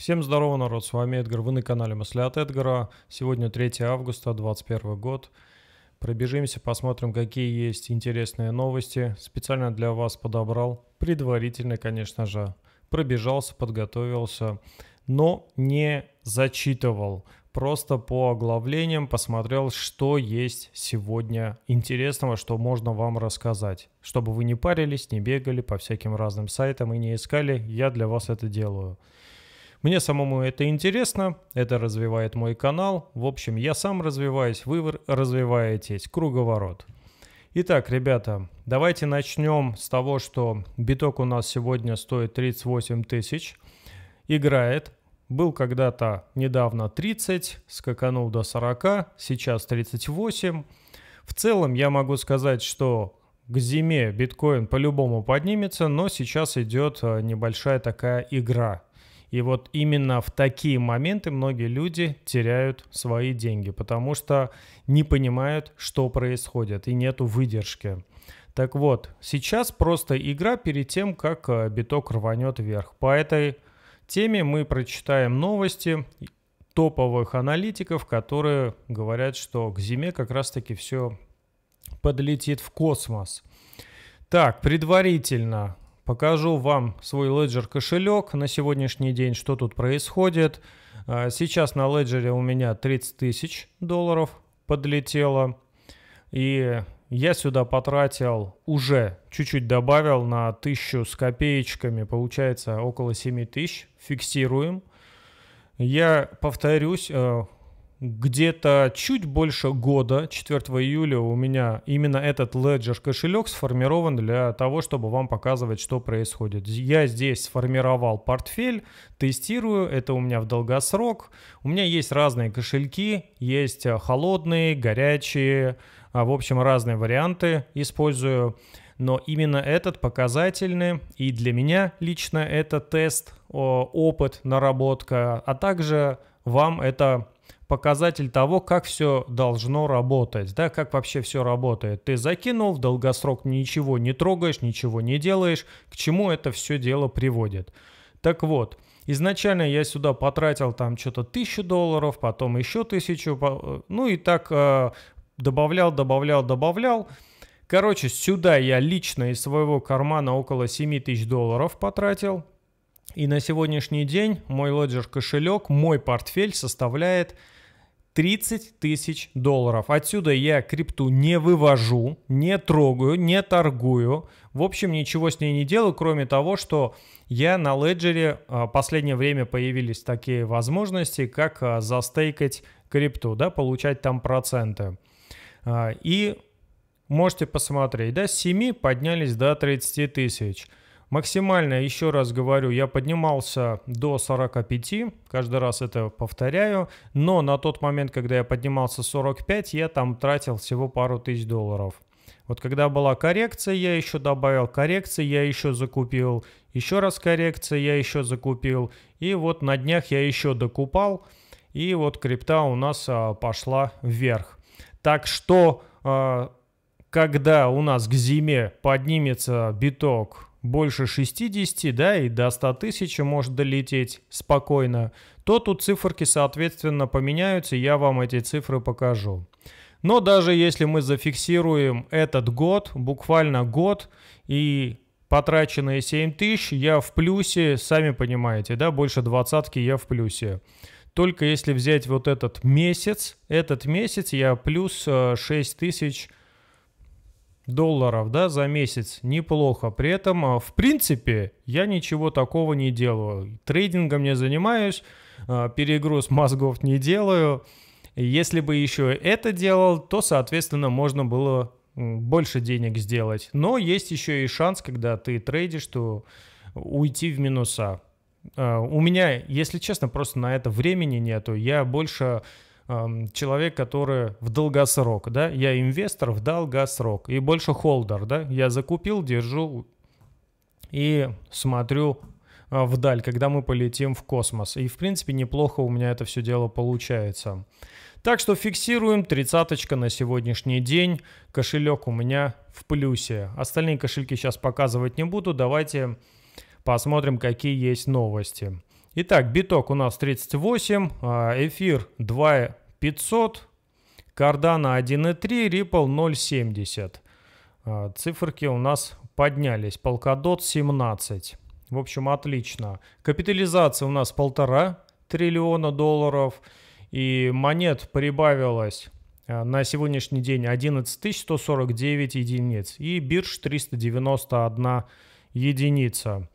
Всем здорово, народ, с вами Эдгар, вы на канале Мысли от Эдгара. Сегодня 3 августа, 2021 год. Пробежимся, посмотрим, какие есть интересные новости. Специально для вас подобрал, предварительно, конечно же. Пробежался, подготовился, но не зачитывал. Просто по оглавлениям посмотрел, что есть сегодня интересного, что можно вам рассказать. Чтобы вы не парились, не бегали по всяким разным сайтам и не искали, я для вас это делаю. Мне самому это интересно, это развивает мой канал. В общем, я сам развиваюсь, вы развиваетесь. Круговорот. Итак, ребята, давайте начнем с того, что биток у нас сегодня стоит 38 тысяч. Играет. Был когда-то недавно 30, скаканул до 40, сейчас 38. В целом я могу сказать, что к зиме биткоин по-любому поднимется, но сейчас идет э, небольшая такая игра. И вот именно в такие моменты многие люди теряют свои деньги, потому что не понимают, что происходит, и нету выдержки. Так вот, сейчас просто игра перед тем, как э, биток рванет вверх. По этой теме мы прочитаем новости топовых аналитиков, которые говорят, что к зиме как раз-таки все подлетит в космос. Так, предварительно Покажу вам свой Ledger кошелек на сегодняшний день, что тут происходит. А, сейчас на Ledger у меня 30 тысяч долларов подлетело. И я сюда потратил уже, чуть-чуть добавил на тысячу с копеечками, получается около 7 тысяч, фиксируем. Я повторюсь, э, где-то чуть больше года, 4 июля, у меня именно этот Ledger кошелек сформирован для того, чтобы вам показывать, что происходит. Я здесь сформировал портфель, тестирую, это у меня в долгосрок. У меня есть разные кошельки, есть э, холодные, горячие, а, в общем, разные варианты использую. Но именно этот показательный, и для меня лично это тест, опыт, наработка, а также вам это показатель того, как все должно работать, да, как вообще все работает. Ты закинул, в долгосрок ничего не трогаешь, ничего не делаешь, к чему это все дело приводит. Так вот, изначально я сюда потратил там что-то тысячу долларов, потом еще тысячу, э, ну и так э, добавлял, добавлял, добавлял. Короче, сюда я лично из своего кармана около 7 тысяч долларов потратил. И на сегодняшний день мой лоджер кошелек, мой портфель составляет 30 тысяч долларов. Отсюда я крипту не вывожу, не трогаю, не торгую. В общем, ничего с ней не делаю, кроме того, что я на леджере а, последнее время появились такие возможности, как а, застейкать крипту, да, получать там проценты. А, и можете посмотреть, да, с 7 поднялись до 30 тысяч. Максимально, еще раз говорю, я поднимался до 45, каждый раз это повторяю, но на тот момент, когда я поднимался 45, я там тратил всего пару тысяч долларов. Вот когда была коррекция, я еще добавил коррекции, я еще закупил, еще раз коррекция, я еще закупил, и вот на днях я еще докупал, и вот крипта у нас а, пошла вверх. Так что, а, когда у нас к зиме поднимется биток больше 60, да, и до 100 тысяч может долететь спокойно, то тут циферки, соответственно, поменяются, я вам эти цифры покажу. Но даже если мы зафиксируем этот год, буквально год, и потраченные 7 тысяч, я в плюсе, сами понимаете, да, больше двадцатки я в плюсе. Только если взять вот этот месяц, этот месяц я плюс 6 э, тысяч долларов да, за месяц. Неплохо. При этом, а, в принципе, я ничего такого не делаю. Трейдингом не занимаюсь, а, перегруз мозгов не делаю. Если бы еще это делал, то, соответственно, можно было больше денег сделать. Но есть еще и шанс, когда ты трейдишь, что уйти в минуса. А, у меня, если честно, просто на это времени нету. Я больше человек, который в долгосрок, да, я инвестор в долгосрок и больше холдер, да, я закупил, держу и смотрю а, вдаль, когда мы полетим в космос. И, в принципе, неплохо у меня это все дело получается. Так что фиксируем, тридцаточка на сегодняшний день, кошелек у меня в плюсе. Остальные кошельки сейчас показывать не буду, давайте посмотрим, какие есть новости. Итак, биток у нас 38, а, эфир 2500, Cardano 1.3, Ripple 0.70. Циферки у нас поднялись. Полкодот 17. В общем, отлично. Капитализация у нас полтора триллиона долларов. И монет прибавилось а, на сегодняшний день 11 149 единиц. И бирж 391 единица.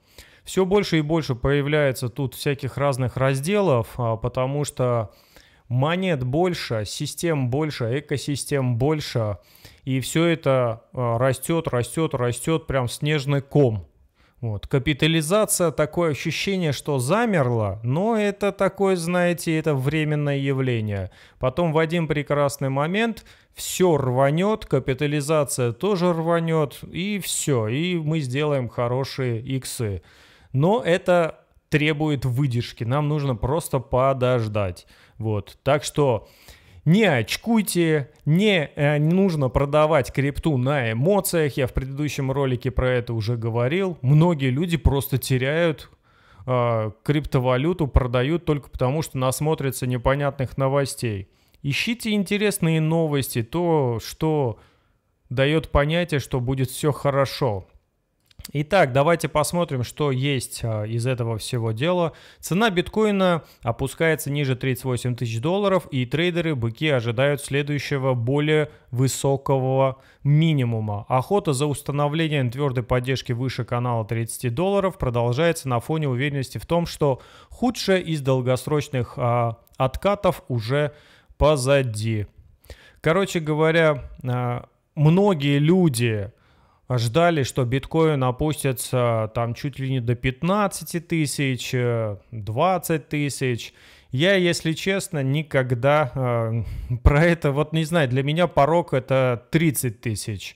Все больше и больше появляется тут всяких разных разделов, а, потому что монет больше, систем больше, экосистем больше, и все это а, растет, растет, растет, прям снежный ком. Вот. Капитализация, такое ощущение, что замерла, но это такое, знаете, это временное явление. Потом в один прекрасный момент все рванет, капитализация тоже рванет, и все, и мы сделаем хорошие иксы но это требует выдержки. Нам нужно просто подождать. Вот. Так что не очкуйте, не, э, не нужно продавать крипту на эмоциях. Я в предыдущем ролике про это уже говорил. Многие люди просто теряют э, криптовалюту, продают только потому, что насмотрятся непонятных новостей. Ищите интересные новости, то, что дает понятие, что будет все хорошо. Итак, давайте посмотрим, что есть а, из этого всего дела. Цена биткоина опускается ниже 38 тысяч долларов, и трейдеры, быки ожидают следующего более высокого минимума. Охота за установлением твердой поддержки выше канала 30 долларов продолжается на фоне уверенности в том, что худшее из долгосрочных а, откатов уже позади. Короче говоря, а, многие люди ждали, что биткоин опустится там чуть ли не до 15 тысяч, 20 э, тысяч. Я, если честно, никогда э, про это, вот не знаю, для меня порог это 30 тысяч.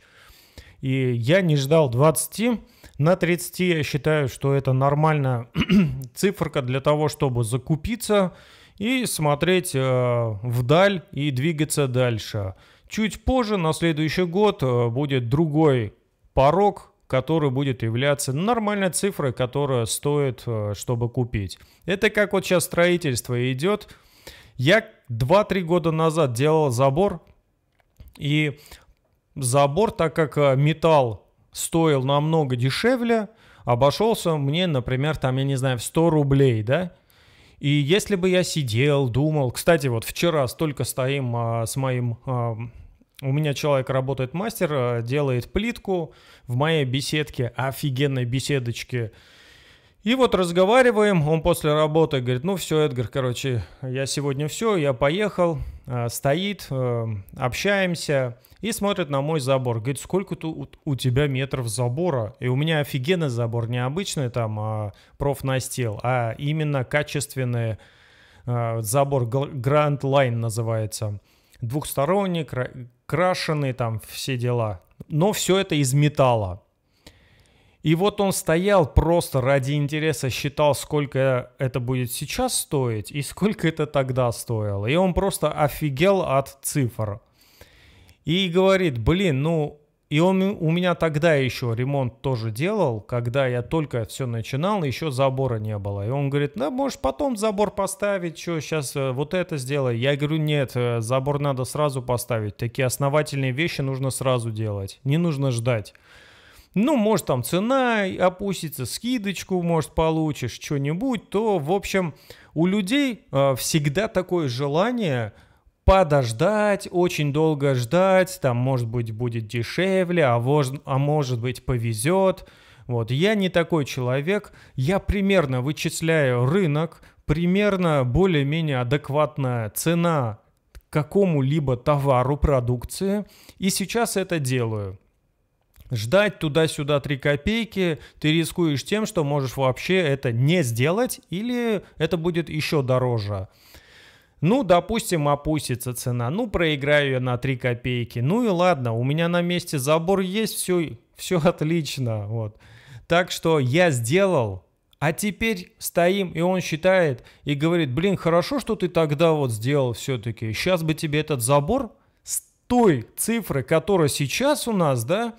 И я не ждал 20. На 30 я считаю, что это нормальная циферка для того, чтобы закупиться и смотреть э, вдаль и двигаться дальше. Чуть позже, на следующий год, э, будет другой порог, который будет являться нормальной цифрой, которая стоит, э, чтобы купить. Это как вот сейчас строительство идет. Я 2-3 года назад делал забор, и забор, так как э, металл стоил намного дешевле, обошелся мне, например, там, я не знаю, в 100 рублей, да? И если бы я сидел, думал... Кстати, вот вчера столько стоим а, с моим а, у меня человек работает мастер, э, делает плитку в моей беседке, офигенной беседочке. И вот разговариваем, он после работы говорит, ну все, Эдгар, короче, я сегодня все, я поехал, э, стоит, э, общаемся и смотрит на мой забор. Говорит, сколько тут у тебя метров забора? И у меня офигенный забор, не обычный там а, профнастил, а именно качественный забор, Grand Line называется. Двухсторонний, крашеные там все дела. Но все это из металла. И вот он стоял просто ради интереса, считал, сколько это будет сейчас стоить и сколько это тогда стоило. И он просто офигел от цифр. И говорит, блин, ну и он у меня тогда еще ремонт тоже делал, когда я только все начинал, еще забора не было. И он говорит, ну можешь потом забор поставить, что сейчас э, вот это сделай. Я говорю, нет, э, забор надо сразу поставить. Такие основательные вещи нужно сразу делать, не нужно ждать. Ну, может, там цена опустится, скидочку, может, получишь что-нибудь, то, в общем, у людей э, всегда такое желание – подождать, очень долго ждать, там, может быть, будет дешевле, а, вож, а может быть, повезет. Вот, я не такой человек, я примерно вычисляю рынок, примерно более-менее адекватная цена какому-либо товару, продукции, и сейчас это делаю. Ждать туда-сюда 3 копейки, ты рискуешь тем, что можешь вообще это не сделать, или это будет еще дороже. Ну, допустим, опустится цена. Ну, проиграю я на 3 копейки. Ну и ладно, у меня на месте забор есть, все, все отлично. Вот. Так что я сделал, а теперь стоим, и он считает и говорит, блин, хорошо, что ты тогда вот сделал все-таки. Сейчас бы тебе этот забор с той цифры, которая сейчас у нас, да,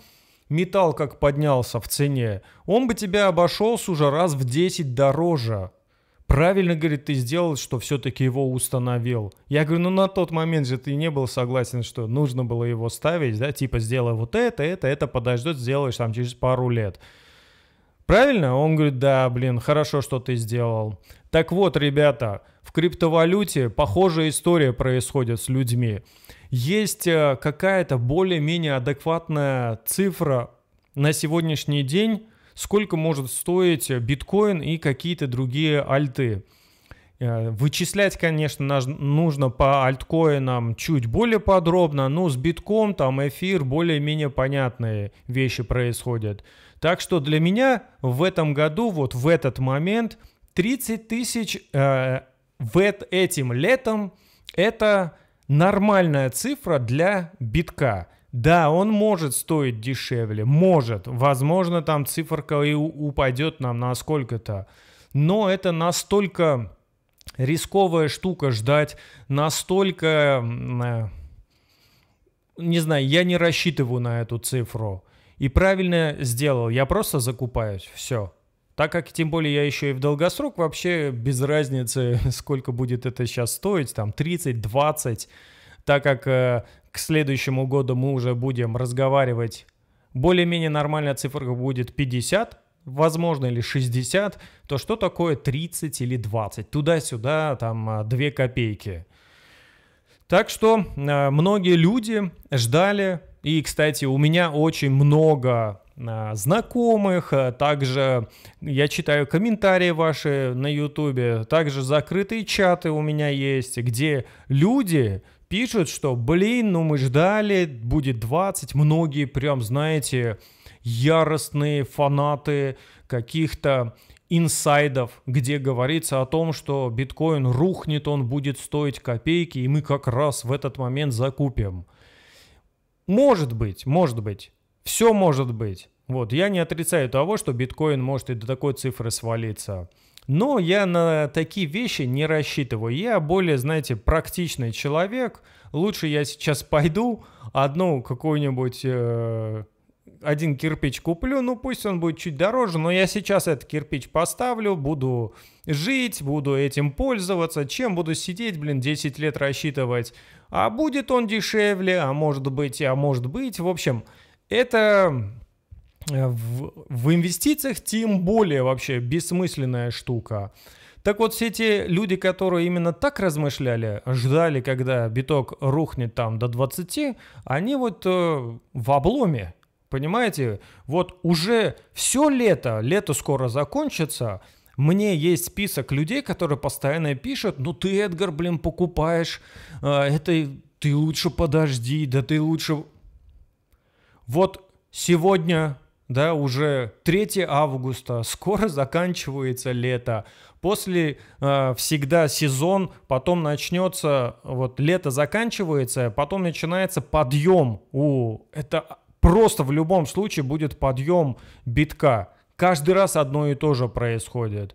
металл как поднялся в цене, он бы тебя обошелся уже раз в 10 дороже правильно, говорит, ты сделал, что все-таки его установил. Я говорю, ну на тот момент же ты не был согласен, что нужно было его ставить, да, типа сделай вот это, это, это подождет, сделаешь там через пару лет. Правильно? Он говорит, да, блин, хорошо, что ты сделал. Так вот, ребята, в криптовалюте похожая история происходит с людьми. Есть э, какая-то более-менее адекватная цифра на сегодняшний день, сколько может стоить биткоин и какие-то другие альты. Э, вычислять, конечно, нужно по альткоинам чуть более подробно, но с битком там эфир более-менее понятные вещи происходят. Так что для меня в этом году, вот в этот момент, 30 тысяч э, в этим летом это нормальная цифра для битка – да, он может стоить дешевле, может. Возможно, там циферка и упадет нам на сколько-то. Но это настолько рисковая штука ждать, настолько... Э, не знаю, я не рассчитываю на эту цифру. И правильно сделал, я просто закупаюсь, все. Так как, тем более, я еще и в долгосрок, вообще без разницы, сколько будет это сейчас стоить, там 30, 20, так как э, к следующему году мы уже будем разговаривать. Более-менее нормальная цифра будет 50, возможно, или 60, то что такое 30 или 20? Туда-сюда, там, 2 а, копейки. Так что а, многие люди ждали, и, кстати, у меня очень много а, знакомых, также я читаю комментарии ваши на ютубе, также закрытые чаты у меня есть, где люди пишут, что, блин, ну мы ждали, будет 20. Многие прям, знаете, яростные фанаты каких-то инсайдов, где говорится о том, что биткоин рухнет, он будет стоить копейки, и мы как раз в этот момент закупим. Может быть, может быть, все может быть. Вот, я не отрицаю того, что биткоин может и до такой цифры свалиться. Но я на такие вещи не рассчитываю. Я более, знаете, практичный человек. Лучше я сейчас пойду одну какую-нибудь... Э, один кирпич куплю, ну пусть он будет чуть дороже, но я сейчас этот кирпич поставлю, буду жить, буду этим пользоваться, чем буду сидеть, блин, 10 лет рассчитывать, а будет он дешевле, а может быть, а может быть, в общем, это Э, в, в инвестициях тем более вообще бессмысленная штука. Так вот, все те люди, которые именно так размышляли, ждали, когда биток рухнет там до 20, они вот э, в обломе, понимаете? Вот уже все лето, лето скоро закончится, мне есть список людей, которые постоянно пишут, ну ты, Эдгар, блин, покупаешь, э, это ты лучше подожди, да ты лучше... Вот сегодня да, уже 3 августа, скоро заканчивается лето. После э, всегда сезон, потом начнется, вот лето заканчивается, потом начинается подъем. У, это просто в любом случае будет подъем битка. Каждый раз одно и то же происходит.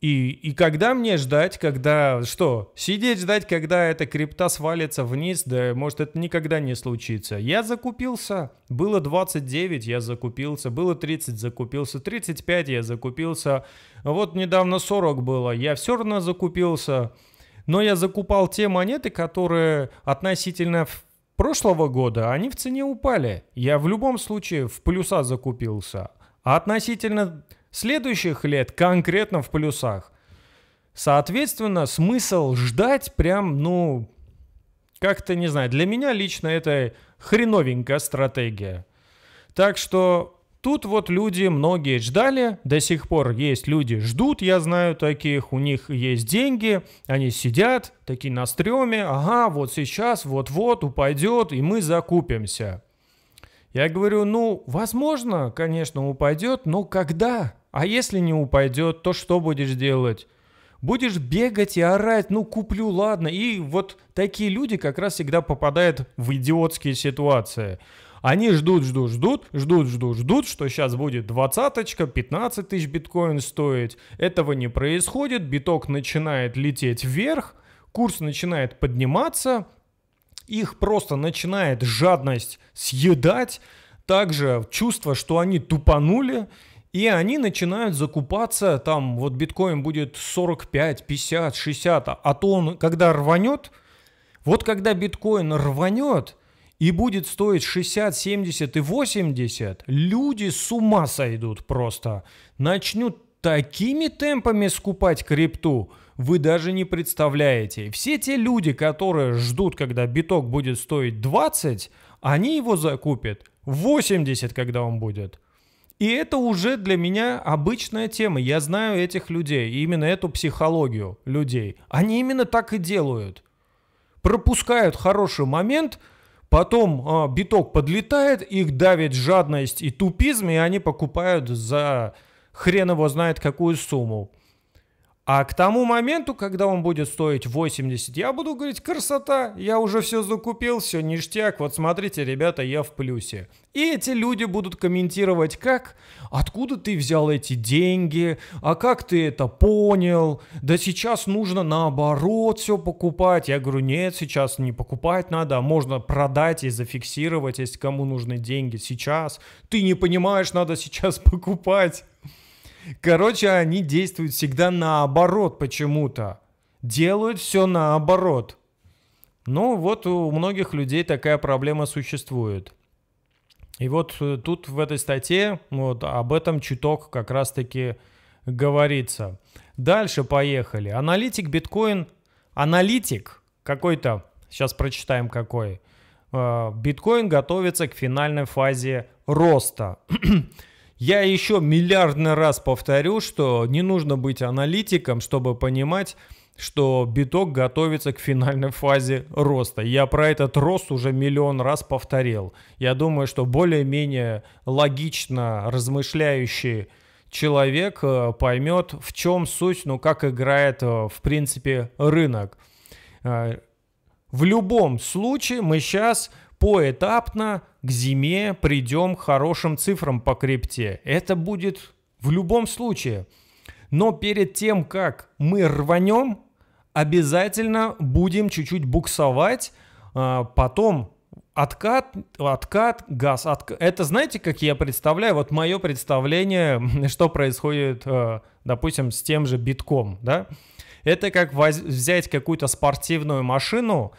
И, и когда мне ждать, когда что? Сидеть ждать, когда эта крипта свалится вниз, да может это никогда не случится. Я закупился, было 29, я закупился, было 30, закупился, 35, я закупился. Вот недавно 40 было, я все равно закупился. Но я закупал те монеты, которые относительно прошлого года, они в цене упали. Я в любом случае в плюса закупился. А относительно Следующих лет конкретно в плюсах. Соответственно, смысл ждать прям, ну, как-то, не знаю, для меня лично это хреновенькая стратегия. Так что тут вот люди многие ждали, до сих пор есть люди ждут, я знаю таких, у них есть деньги, они сидят, такие на стреме, ага, вот сейчас, вот-вот упадет, и мы закупимся. Я говорю, ну, возможно, конечно, упадет, но когда? А если не упадет, то что будешь делать? Будешь бегать и орать, ну куплю, ладно. И вот такие люди как раз всегда попадают в идиотские ситуации. Они ждут, ждут, ждут, ждут, ждут, ждут, что сейчас будет двадцаточка, 15 тысяч биткоин стоить. Этого не происходит, биток начинает лететь вверх, курс начинает подниматься – их просто начинает жадность съедать, также чувство, что они тупанули, и они начинают закупаться, там вот биткоин будет 45, 50, 60, а то он когда рванет, вот когда биткоин рванет и будет стоить 60, 70 и 80, люди с ума сойдут просто, начнут такими темпами скупать крипту – вы даже не представляете. Все те люди, которые ждут, когда биток будет стоить 20, они его закупят 80, когда он будет. И это уже для меня обычная тема. Я знаю этих людей, именно эту психологию людей. Они именно так и делают. Пропускают хороший момент, потом э, биток подлетает, их давит жадность и тупизм, и они покупают за хрен его знает какую сумму. А к тому моменту, когда он будет стоить 80, я буду говорить, красота, я уже все закупил, все ништяк, вот смотрите, ребята, я в плюсе. И эти люди будут комментировать, как, откуда ты взял эти деньги, а как ты это понял, да сейчас нужно наоборот все покупать. Я говорю, нет, сейчас не покупать надо, а можно продать и зафиксировать, если кому нужны деньги сейчас. Ты не понимаешь, надо сейчас покупать. Короче, они действуют всегда наоборот почему-то. Делают все наоборот. Ну, вот у многих людей такая проблема существует. И вот э, тут в этой статье вот об этом чуток как раз-таки говорится. Дальше поехали. Аналитик биткоин, аналитик какой-то, сейчас прочитаем какой, э, биткоин готовится к финальной фазе роста. Э, я еще миллиардный раз повторю, что не нужно быть аналитиком, чтобы понимать, что биток готовится к финальной фазе роста. Я про этот рост уже миллион раз повторил. Я думаю, что более-менее логично размышляющий человек э, поймет, в чем суть, ну как играет, э, в принципе, рынок. Э, в любом случае мы сейчас поэтапно к зиме придем к хорошим цифрам по крипте. Это будет в любом случае. Но перед тем, как мы рванем, обязательно будем чуть-чуть буксовать, а, потом откат, откат, газ, откат. Это знаете, как я представляю, вот мое представление, что происходит, а, допустим, с тем же битком, да? Это как взять какую-то спортивную машину,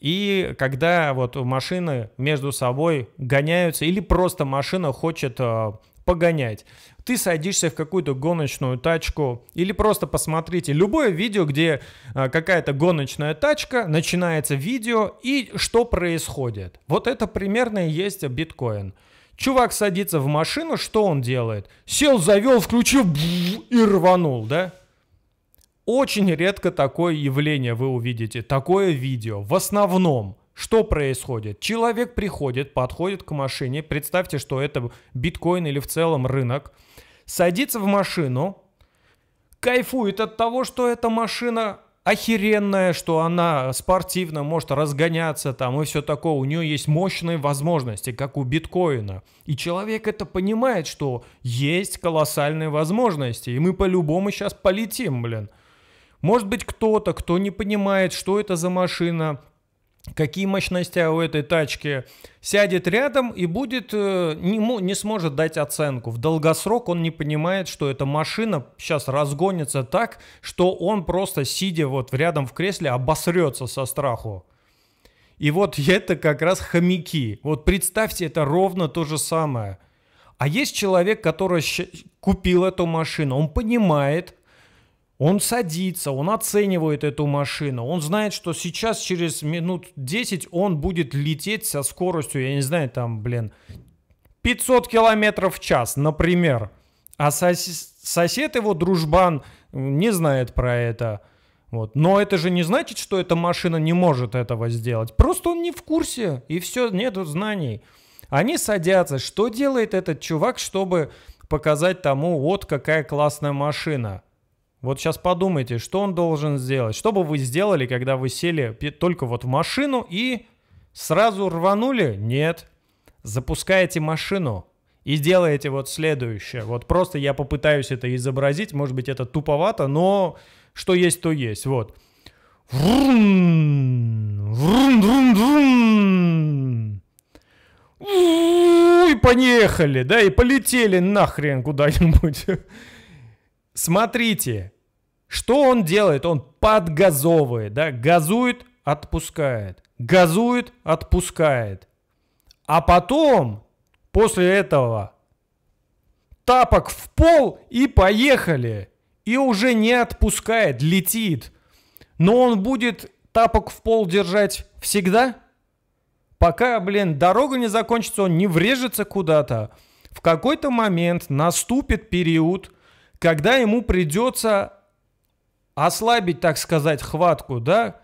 и когда вот машины между собой гоняются, или просто машина хочет а, погонять. Ты садишься в какую-то гоночную тачку или просто посмотрите любое видео, где а, какая-то гоночная тачка, начинается видео и что происходит. Вот это примерно и есть биткоин. Чувак садится в машину, что он делает? Сел, завел, включил и рванул, да? Очень редко такое явление вы увидите, такое видео. В основном что происходит? Человек приходит, подходит к машине, представьте, что это биткоин или в целом рынок, садится в машину, кайфует от того, что эта машина охеренная, что она спортивно может разгоняться там и все такое. У нее есть мощные возможности, как у биткоина. И человек это понимает, что есть колоссальные возможности. И мы по-любому сейчас полетим, блин. Может быть кто-то, кто не понимает, что это за машина, какие мощности у этой тачки, сядет рядом и будет, э, не, не сможет дать оценку. В долгосрок он не понимает, что эта машина сейчас разгонится так, что он просто, сидя вот рядом в кресле, обосрется со страху. И вот это как раз хомяки. Вот представьте, это ровно то же самое. А есть человек, который купил эту машину, он понимает, он садится, он оценивает эту машину, он знает, что сейчас через минут 10 он будет лететь со скоростью, я не знаю, там, блин, 500 километров в час, например. А сос- сосед его, дружбан, не знает про это. Вот. Но это же не значит, что эта машина не может этого сделать. Просто он не в курсе, и все, нет знаний. Они садятся. Что делает этот чувак, чтобы показать тому, вот какая классная машина? Вот сейчас подумайте, что он должен сделать. Что бы вы сделали, когда вы сели только вот в машину и сразу рванули? Нет. Запускаете машину и делаете вот следующее. Вот просто я попытаюсь это изобразить. Может быть, это туповато, но что есть, то есть. Вот. И поехали, да, и полетели нахрен куда-нибудь. Смотрите, что он делает? Он подгазовывает, да, газует, отпускает, газует, отпускает. А потом, после этого, тапок в пол и поехали. И уже не отпускает, летит. Но он будет тапок в пол держать всегда? Пока, блин, дорога не закончится, он не врежется куда-то. В какой-то момент наступит период, когда ему придется ослабить, так сказать, хватку, да,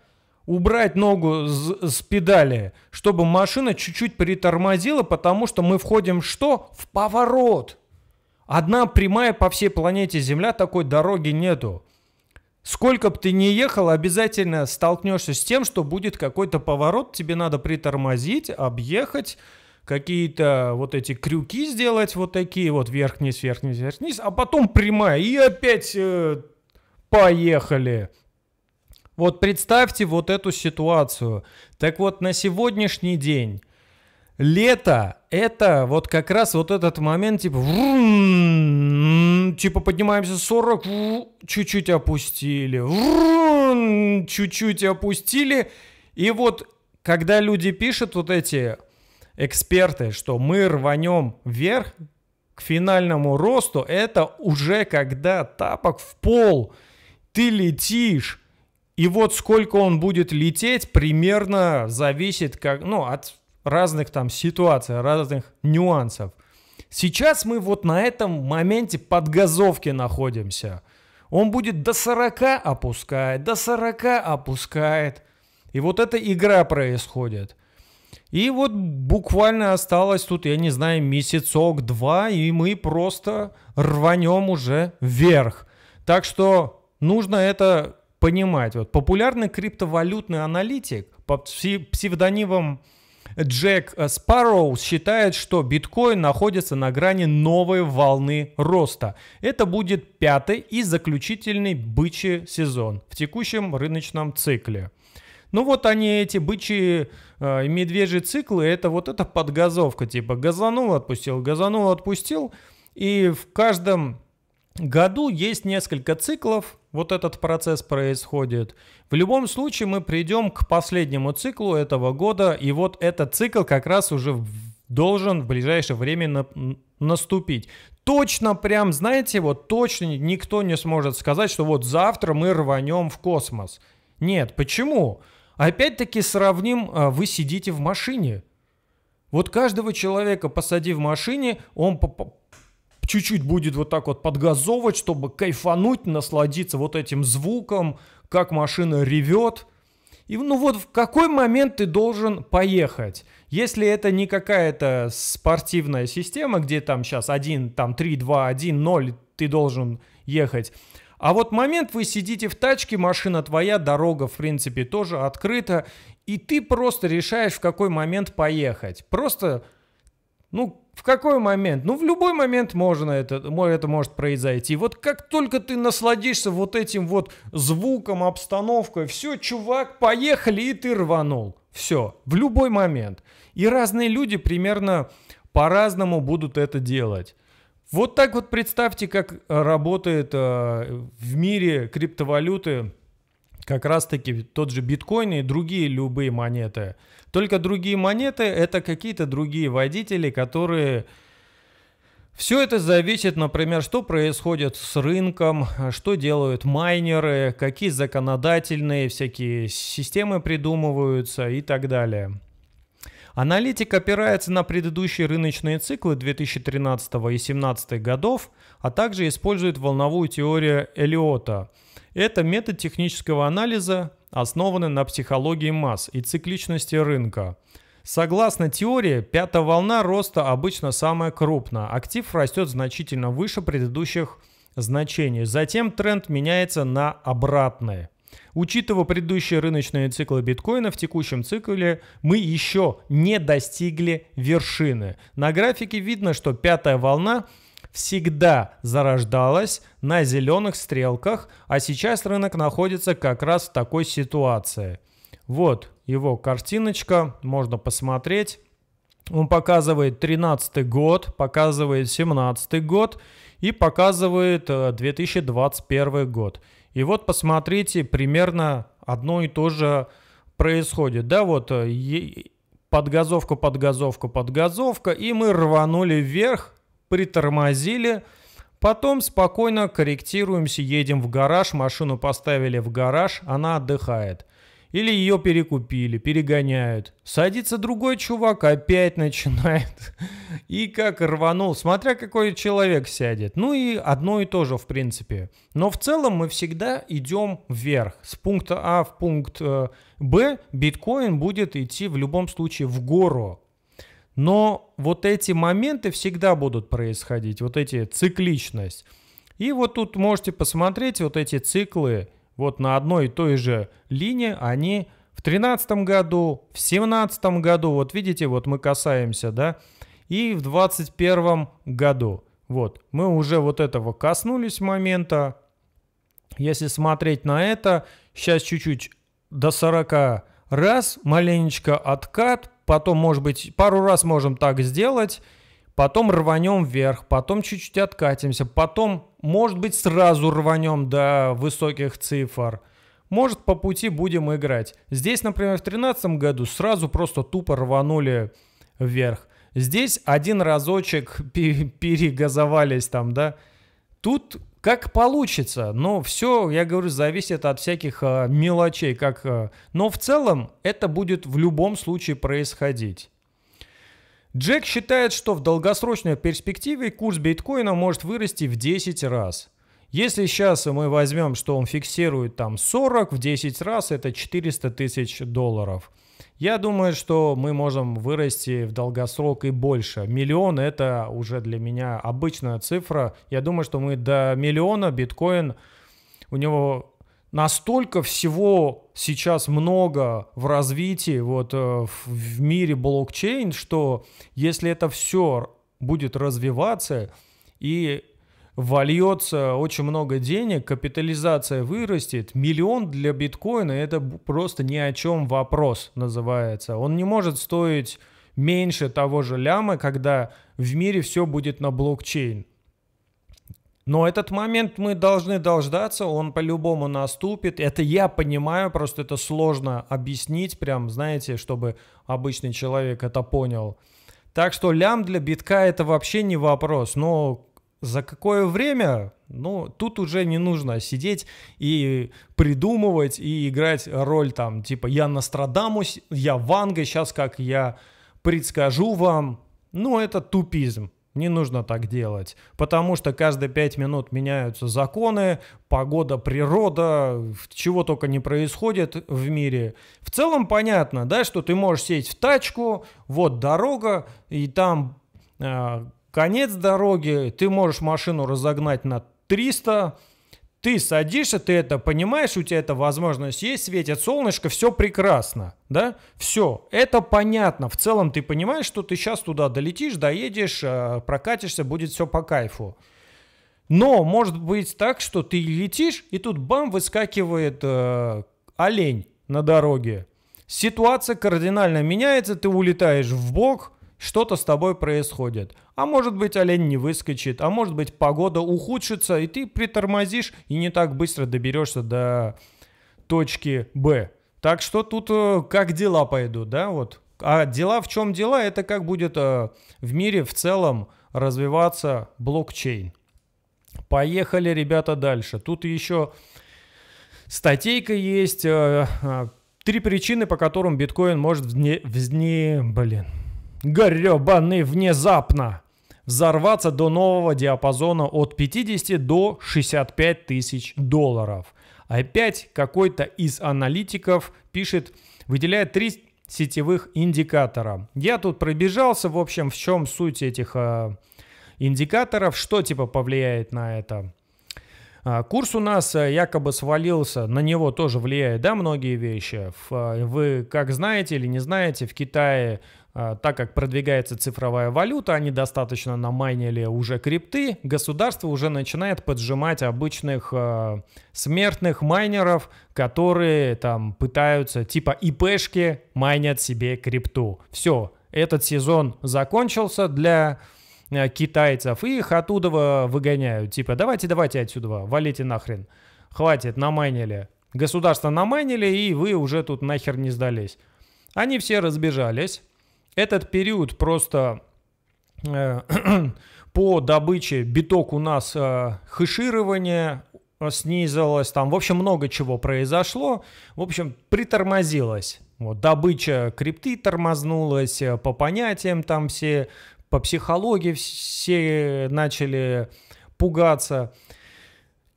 убрать ногу с, с педали, чтобы машина чуть-чуть притормозила, потому что мы входим что? В поворот. Одна прямая по всей планете Земля, такой дороги нету. Сколько бы ты ни ехал, обязательно столкнешься с тем, что будет какой-то поворот, тебе надо притормозить, объехать, какие-то вот эти крюки сделать, вот такие вот вверх-вниз, вверх-вниз, вверх-вниз, а потом прямая, и опять э, Поехали! Вот представьте вот эту ситуацию. Так вот, на сегодняшний день лето – это вот как раз вот этот момент, типа, типа поднимаемся 40, чуть-чуть опустили, чуть-чуть опустили. И вот, когда люди пишут вот эти эксперты, что мы рванем вверх к финальному росту, это уже когда тапок в пол – ты летишь. И вот сколько он будет лететь, примерно зависит как, ну, от разных там ситуаций, разных нюансов. Сейчас мы вот на этом моменте подгазовки находимся. Он будет до 40 опускает, до 40 опускает. И вот эта игра происходит. И вот буквально осталось тут, я не знаю, месяцок-два, и мы просто рванем уже вверх. Так что нужно это понимать. Вот популярный криптовалютный аналитик под псевдонимом Джек э, Спарроу считает, что биткоин находится на грани новой волны роста. Это будет пятый и заключительный бычий сезон в текущем рыночном цикле. Ну вот они, эти бычьи э, медвежьи циклы, это вот эта подгазовка, типа газанул, отпустил, газанул, отпустил. И в каждом году есть несколько циклов, вот этот процесс происходит. В любом случае мы придем к последнему циклу этого года, и вот этот цикл как раз уже должен в ближайшее время на наступить. Точно прям, знаете, вот точно никто не сможет сказать, что вот завтра мы рванем в космос. Нет, почему? Опять-таки сравним, а, вы сидите в машине. Вот каждого человека посади в машине, он чуть-чуть будет вот так вот подгазовывать, чтобы кайфануть, насладиться вот этим звуком, как машина ревет. И ну вот в какой момент ты должен поехать? Если это не какая-то спортивная система, где там сейчас 1, там 3, 2, 1, 0, ты должен ехать. А вот момент вы сидите в тачке, машина твоя, дорога, в принципе, тоже открыта, и ты просто решаешь, в какой момент поехать. Просто ну, в какой момент? Ну, в любой момент можно это, это может произойти. Вот как только ты насладишься вот этим вот звуком, обстановкой, все, чувак, поехали, и ты рванул. Все, в любой момент. И разные люди примерно по-разному будут это делать. Вот так вот представьте, как э, работает э, в мире криптовалюты как раз-таки тот же биткоин и другие любые монеты. Только другие монеты это какие-то другие водители, которые... Все это зависит, например, что происходит с рынком, что делают майнеры, какие законодательные всякие системы придумываются и так далее. Аналитик опирается на предыдущие рыночные циклы 2013 и 2017 годов, а также использует волновую теорию Элиота – это метод технического анализа, основанный на психологии масс и цикличности рынка. Согласно теории, пятая волна роста обычно самая крупная. Актив растет значительно выше предыдущих значений. Затем тренд меняется на обратное. Учитывая предыдущие рыночные циклы биткоина, в текущем цикле мы еще не достигли вершины. На графике видно, что пятая волна всегда зарождалась на зеленых стрелках, а сейчас рынок находится как раз в такой ситуации. Вот его картиночка, можно посмотреть. Он показывает 13 год, показывает 17 год и показывает 2021 э, год. И вот посмотрите, примерно одно и то же происходит. Да, вот подгазовка, подгазовка, подгазовка, и мы рванули вверх притормозили, потом спокойно корректируемся, едем в гараж, машину поставили в гараж, она отдыхает. Или ее перекупили, перегоняют. Садится другой чувак, опять начинает. И как рванул, смотря какой человек сядет. Ну и одно и то же, в принципе. Но в целом мы всегда идем вверх. С пункта А в пункт э, Б биткоин будет идти в любом случае в гору. Но вот эти моменты всегда будут происходить, вот эти цикличность. И вот тут можете посмотреть, вот эти циклы вот на одной и той же линии, они в 2013 году, в 2017 году, вот видите, вот мы касаемся, да, и в 2021 году. Вот, мы уже вот этого коснулись момента. Если смотреть на это, сейчас чуть-чуть до 40 раз, маленечко откат, потом, может быть, пару раз можем так сделать, потом рванем вверх, потом чуть-чуть откатимся, потом, может быть, сразу рванем до высоких цифр. Может, по пути будем играть. Здесь, например, в 2013 году сразу просто тупо рванули вверх. Здесь один разочек перегазовались там, да. Тут как получится, но все, я говорю, зависит от всяких э, мелочей. Как, э, но в целом это будет в любом случае происходить. Джек считает, что в долгосрочной перспективе курс биткоина может вырасти в 10 раз. Если сейчас мы возьмем, что он фиксирует там 40 в 10 раз, это 400 тысяч долларов. Я думаю, что мы можем вырасти в долгосрок и больше. Миллион – это уже для меня обычная цифра. Я думаю, что мы до миллиона биткоин, у него настолько всего сейчас много в развитии, вот э, в мире блокчейн, что если это все будет развиваться, и вольется очень много денег, капитализация вырастет. Миллион для биткоина это просто ни о чем вопрос называется. Он не может стоить меньше того же ляма, когда в мире все будет на блокчейн. Но этот момент мы должны дождаться, он по-любому наступит. Это я понимаю, просто это сложно объяснить, прям, знаете, чтобы обычный человек это понял. Так что лям для битка это вообще не вопрос. Но за какое время? Ну, тут уже не нужно сидеть и придумывать, и играть роль там, типа, я Нострадамус, я Ванга, сейчас как я предскажу вам. Ну, это тупизм. Не нужно так делать, потому что каждые пять минут меняются законы, погода, природа, чего только не происходит в мире. В целом понятно, да, что ты можешь сесть в тачку, вот дорога, и там э, конец дороги, ты можешь машину разогнать на 300, ты садишься, ты это понимаешь, у тебя эта возможность есть, светит солнышко, все прекрасно, да? Все, это понятно. В целом ты понимаешь, что ты сейчас туда долетишь, доедешь, э, прокатишься, будет все по кайфу. Но может быть так, что ты летишь, и тут бам, выскакивает э, олень на дороге. Ситуация кардинально меняется, ты улетаешь в бок – что-то с тобой происходит. А может быть олень не выскочит, а может быть погода ухудшится, и ты притормозишь и не так быстро доберешься до точки Б. Так что тут э, как дела пойдут, да, вот. А дела в чем дела, это как будет э, в мире в целом развиваться блокчейн. Поехали, ребята, дальше. Тут еще статейка есть. Э, три причины, по которым биткоин может взне... взне... Блин, гребаный внезапно, взорваться до нового диапазона от 50 до 65 тысяч долларов. Опять какой-то из аналитиков пишет, выделяет три сетевых индикатора. Я тут пробежался, в общем, в чем суть этих э, индикаторов, что типа повлияет на это. А, курс у нас э, якобы свалился, на него тоже влияет, да, многие вещи. Э, вы как знаете или не знаете, в Китае а, так как продвигается цифровая валюта, они достаточно намайнили уже крипты, государство уже начинает поджимать обычных э, смертных майнеров, которые там пытаются типа ИПшки майнят себе крипту. Все, этот сезон закончился для э, китайцев, и их оттуда выгоняют. Типа, давайте, давайте отсюда, валите нахрен. Хватит, намайнили. Государство намайнили, и вы уже тут нахер не сдались. Они все разбежались. Этот период просто э, по добыче биток у нас э, хэширование э, снизилось, там, в общем, много чего произошло, в общем, притормозилось. Вот, добыча крипты тормознулась, по понятиям там все, по психологии все начали пугаться.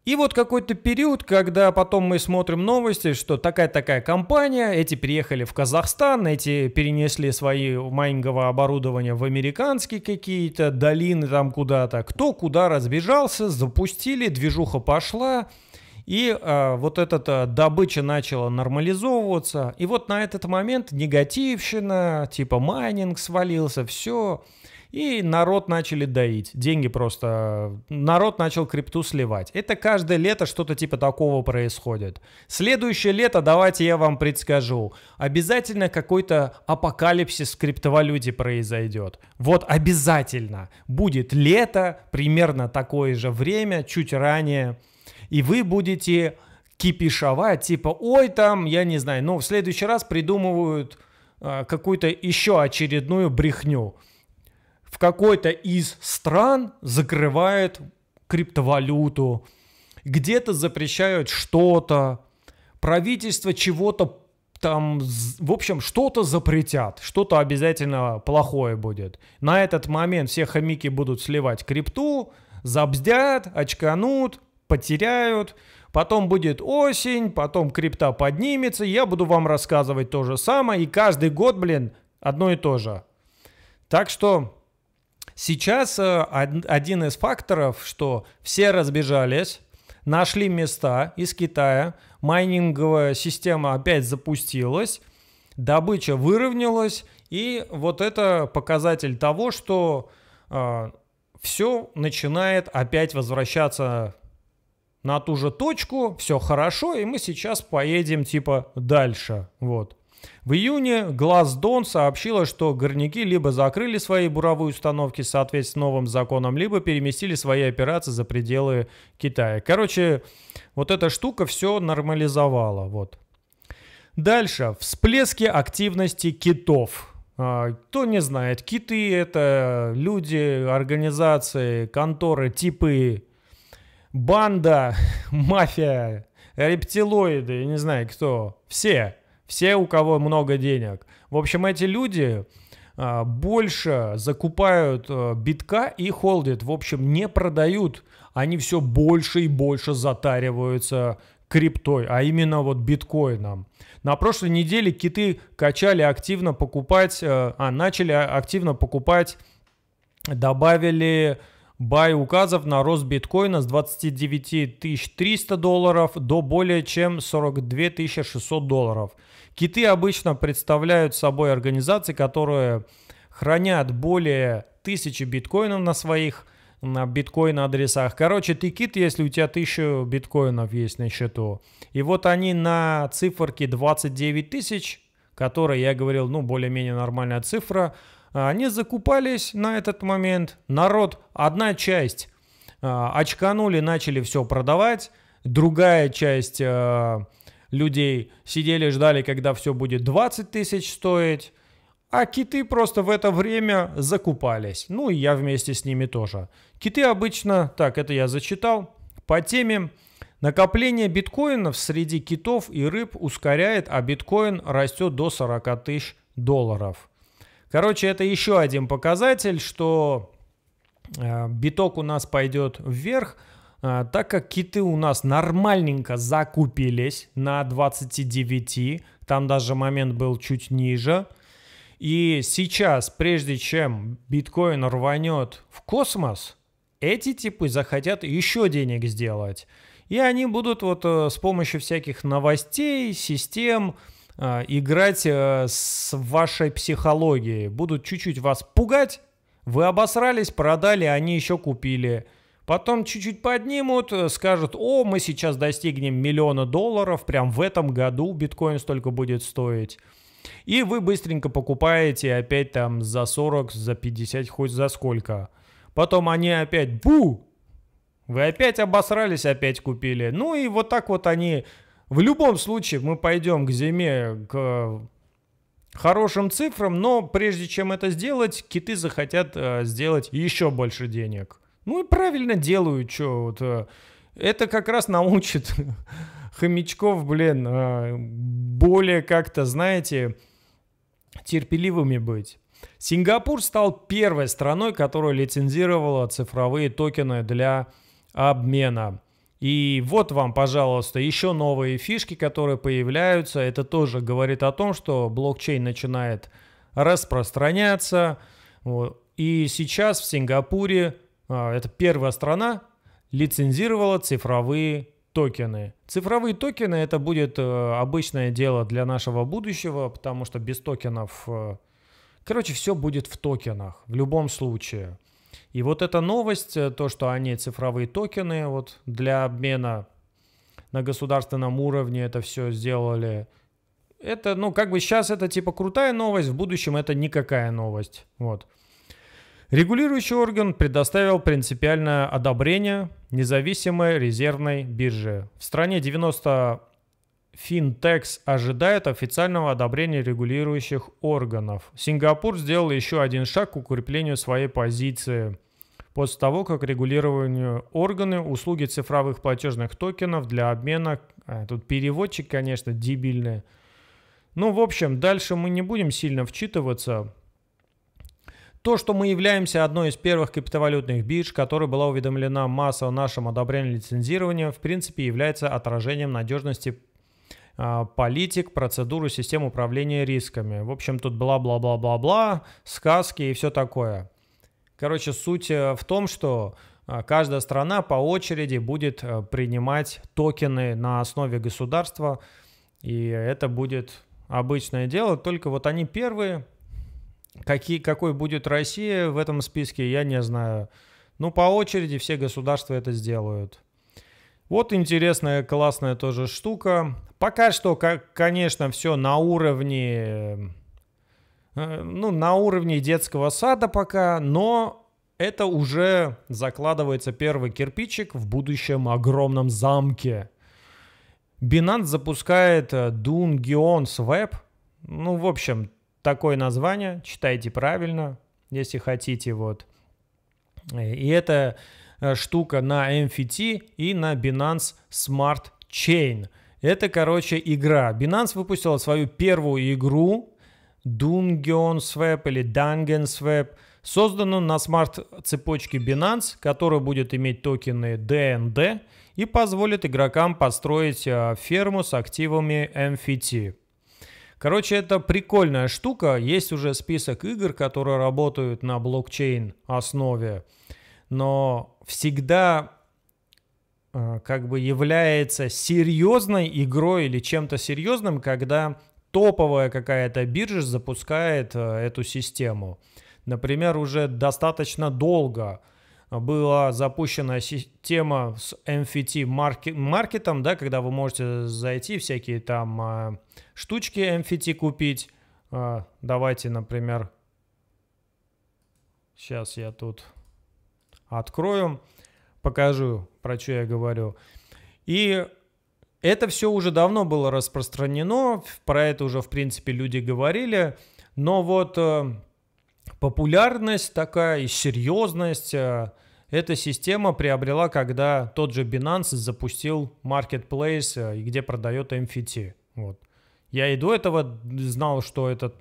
И вот какой-то период, когда потом мы смотрим новости, что такая-такая компания, эти переехали в Казахстан, эти перенесли свои майнговое оборудование в американские какие-то долины там куда-то, кто куда разбежался, запустили, движуха пошла, и э, вот эта добыча начала нормализовываться, и вот на этот момент негативщина, типа майнинг свалился, все... И народ начали доить. Деньги просто... Народ начал крипту сливать. Это каждое лето что-то типа такого происходит. Следующее лето, давайте я вам предскажу. Обязательно какой-то апокалипсис в криптовалюте произойдет. Вот обязательно. Будет лето, примерно такое же время, чуть ранее. И вы будете кипишовать, типа, ой, там, я не знаю, но в следующий раз придумывают э, какую-то еще очередную брехню какой-то из стран закрывает криптовалюту, где-то запрещают что-то, правительство чего-то там, в общем, что-то запретят, что-то обязательно плохое будет. На этот момент все хомяки будут сливать крипту, забздят, очканут, потеряют. Потом будет осень, потом крипта поднимется, я буду вам рассказывать то же самое. И каждый год, блин, одно и то же. Так что Сейчас э, один из факторов, что все разбежались, нашли места из Китая, майнинговая система опять запустилась, добыча выровнялась, и вот это показатель того, что э, все начинает опять возвращаться на ту же точку, все хорошо, и мы сейчас поедем типа дальше, вот. В июне Глаздон сообщила, что горняки либо закрыли свои буровые установки в соответствии с новым законом, либо переместили свои операции за пределы Китая. Короче, вот эта штука все нормализовала. Вот. Дальше. Всплески активности китов. А, кто не знает, киты – это люди, организации, конторы, типы, банда, мафия, рептилоиды, не знаю кто, все – все, у кого много денег. В общем, эти люди а, больше закупают а, битка и холдят. В общем, не продают. Они все больше и больше затариваются криптой, а именно вот биткоином. На прошлой неделе киты качали активно покупать, а, а начали активно покупать, добавили Бай указов на рост биткоина с 29 300 долларов до более чем 42 600 долларов. Киты обычно представляют собой организации, которые хранят более тысячи биткоинов на своих на биткоин-адресах. Короче, ты кит, если у тебя 1000 биткоинов есть на счету. И вот они на циферке 29 тысяч, которая, я говорил, ну, более-менее нормальная цифра, а, они закупались на этот момент. Народ, одна часть а, очканули, начали все продавать. Другая часть а, людей сидели, ждали, когда все будет 20 тысяч стоить. А киты просто в это время закупались. Ну и я вместе с ними тоже. Киты обычно, так, это я зачитал, по теме накопление биткоинов среди китов и рыб ускоряет, а биткоин растет до 40 тысяч долларов. Короче, это еще один показатель, что э, биток у нас пойдет вверх, э, так как киты у нас нормальненько закупились на 29, там даже момент был чуть ниже. И сейчас, прежде чем биткоин рванет в космос, эти типы захотят еще денег сделать. И они будут вот э, с помощью всяких новостей, систем, а, играть э, с вашей психологией. Будут чуть-чуть вас пугать, вы обосрались, продали, они еще купили. Потом чуть-чуть поднимут, э, скажут, о, мы сейчас достигнем миллиона долларов, прям в этом году биткоин столько будет стоить. И вы быстренько покупаете опять там за 40, за 50, хоть за сколько. Потом они опять, бу, вы опять обосрались, опять купили. Ну и вот так вот они в любом случае мы пойдем к зиме, к хорошим цифрам, но прежде чем это сделать, киты захотят э, сделать еще больше денег. Ну и правильно делают, что вот, э, это как раз научит хомячков, блин, э, более как-то, знаете, терпеливыми быть. Сингапур стал первой страной, которая лицензировала цифровые токены для обмена. И вот вам, пожалуйста, еще новые фишки, которые появляются. Это тоже говорит о том, что блокчейн начинает распространяться. И сейчас в Сингапуре, а, это первая страна, лицензировала цифровые токены. Цифровые токены это будет э, обычное дело для нашего будущего, потому что без токенов... Э, короче, все будет в токенах в любом случае. И вот эта новость, э, то, что они цифровые токены вот для обмена на государственном уровне это все сделали. Это, ну, как бы сейчас это типа крутая новость, в будущем это никакая новость. Вот. Регулирующий орган предоставил принципиальное одобрение независимой резервной бирже. В стране 90 Финтекс ожидает официального одобрения регулирующих органов. Сингапур сделал еще один шаг к укреплению своей позиции после того, как регулированию органы услуги цифровых платежных токенов для обмена... А, тут переводчик, конечно, дебильный. Ну, в общем, дальше мы не будем сильно вчитываться. То, что мы являемся одной из первых криптовалютных бирж, которая была уведомлена масса о нашем одобрении лицензирования, в принципе является отражением надежности а, политик, процедуру, систему управления рисками. В общем, тут бла-бла-бла-бла-бла, сказки и все такое. Короче, суть э, в том, что а, каждая страна по очереди будет э, принимать токены на основе государства, и это будет обычное дело, только вот они первые. Какие, какой будет Россия в этом списке, я не знаю. Ну, по очереди все государства это сделают. Вот интересная, классная тоже штука. Пока что, как, конечно, все на уровне, э, ну, на уровне детского сада пока, но это уже закладывается первый кирпичик в будущем огромном замке. Binance запускает э, Dungeons Web. Ну, в общем, такое название. Читайте правильно, если хотите. Вот. Э, и это Э, штука на MFT и на Binance Smart Chain. Это, короче, игра. Binance выпустила свою первую игру Dungeon Swap или Dungeon Swap, созданную на смарт-цепочке Binance, которая будет иметь токены DND и позволит игрокам построить э, ферму с активами MFT. Короче, это прикольная штука. Есть уже список игр, которые работают на блокчейн основе но всегда э, как бы является серьезной игрой или чем-то серьезным, когда топовая какая-то биржа запускает э, эту систему. Например, уже достаточно долго была запущена система с MFT маркетом, да, когда вы можете зайти, всякие там э, штучки MFT купить. давайте, например, сейчас я тут открою, покажу, про что я говорю. И это все уже давно было распространено, про это уже, в принципе, люди говорили, но вот э, популярность такая и серьезность э, эта система приобрела, когда тот же Binance запустил marketplace, э, где продает MFT. Вот. Я и до этого знал, что этот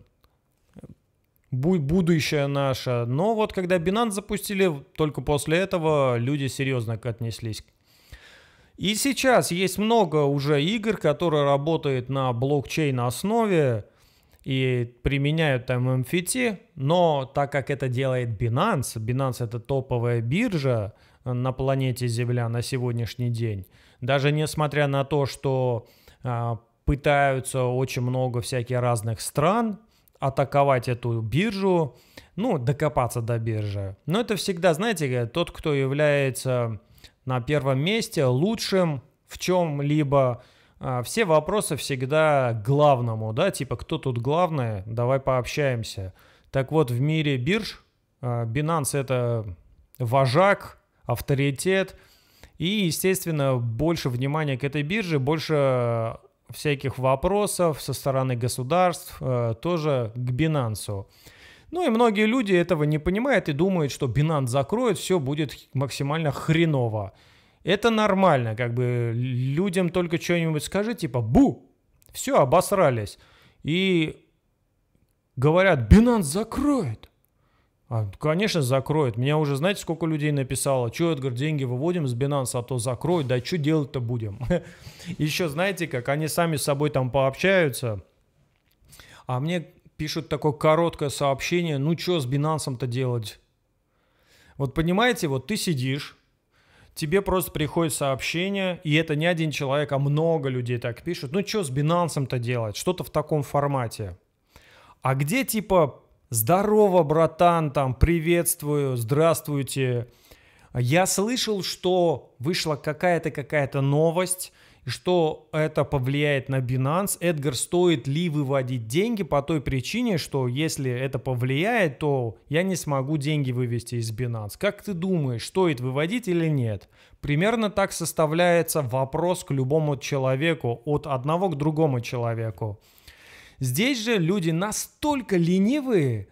будущее наше. Но вот когда Binance запустили, только после этого люди серьезно отнеслись. И сейчас есть много уже игр, которые работают на блокчейн основе и применяют там MFT, но так как это делает Binance, Binance это топовая биржа на планете Земля на сегодняшний день, даже несмотря на то, что а, пытаются очень много всяких разных стран – атаковать эту биржу, ну, докопаться до биржи. Но это всегда, знаете, тот, кто является на первом месте, лучшим в чем-либо. А, все вопросы всегда главному, да, типа, кто тут главное, давай пообщаемся. Так вот, в мире бирж а, Binance это вожак, авторитет, и, естественно, больше внимания к этой бирже, больше всяких вопросов со стороны государств э, тоже к Binance. Ну и многие люди этого не понимают и думают, что Binance закроет, все будет максимально хреново. Это нормально, как бы людям только что-нибудь скажи, типа «бу», все, обосрались. И говорят, Binance закроет. А, ну, конечно, закроют. Меня уже, знаете, сколько людей написало, что, Эдгар, деньги выводим с Binance, а то закроют, да что делать-то будем? Еще, знаете, как они сами с собой там пообщаются, а мне пишут такое короткое сообщение, ну что с Binance-то делать? Вот понимаете, вот ты сидишь, тебе просто приходит сообщение, и это не один человек, а много людей так пишут, ну что с Binance-то делать? Что-то в таком формате. А где типа Здорово, братан, там, приветствую, здравствуйте. Я слышал, что вышла какая-то какая-то новость, и что это повлияет на Binance. Эдгар, стоит ли выводить деньги по той причине, что если это повлияет, то я не смогу деньги вывести из Binance. Как ты думаешь, стоит выводить или нет? Примерно так составляется вопрос к любому человеку, от одного к другому человеку. Здесь же люди настолько ленивые,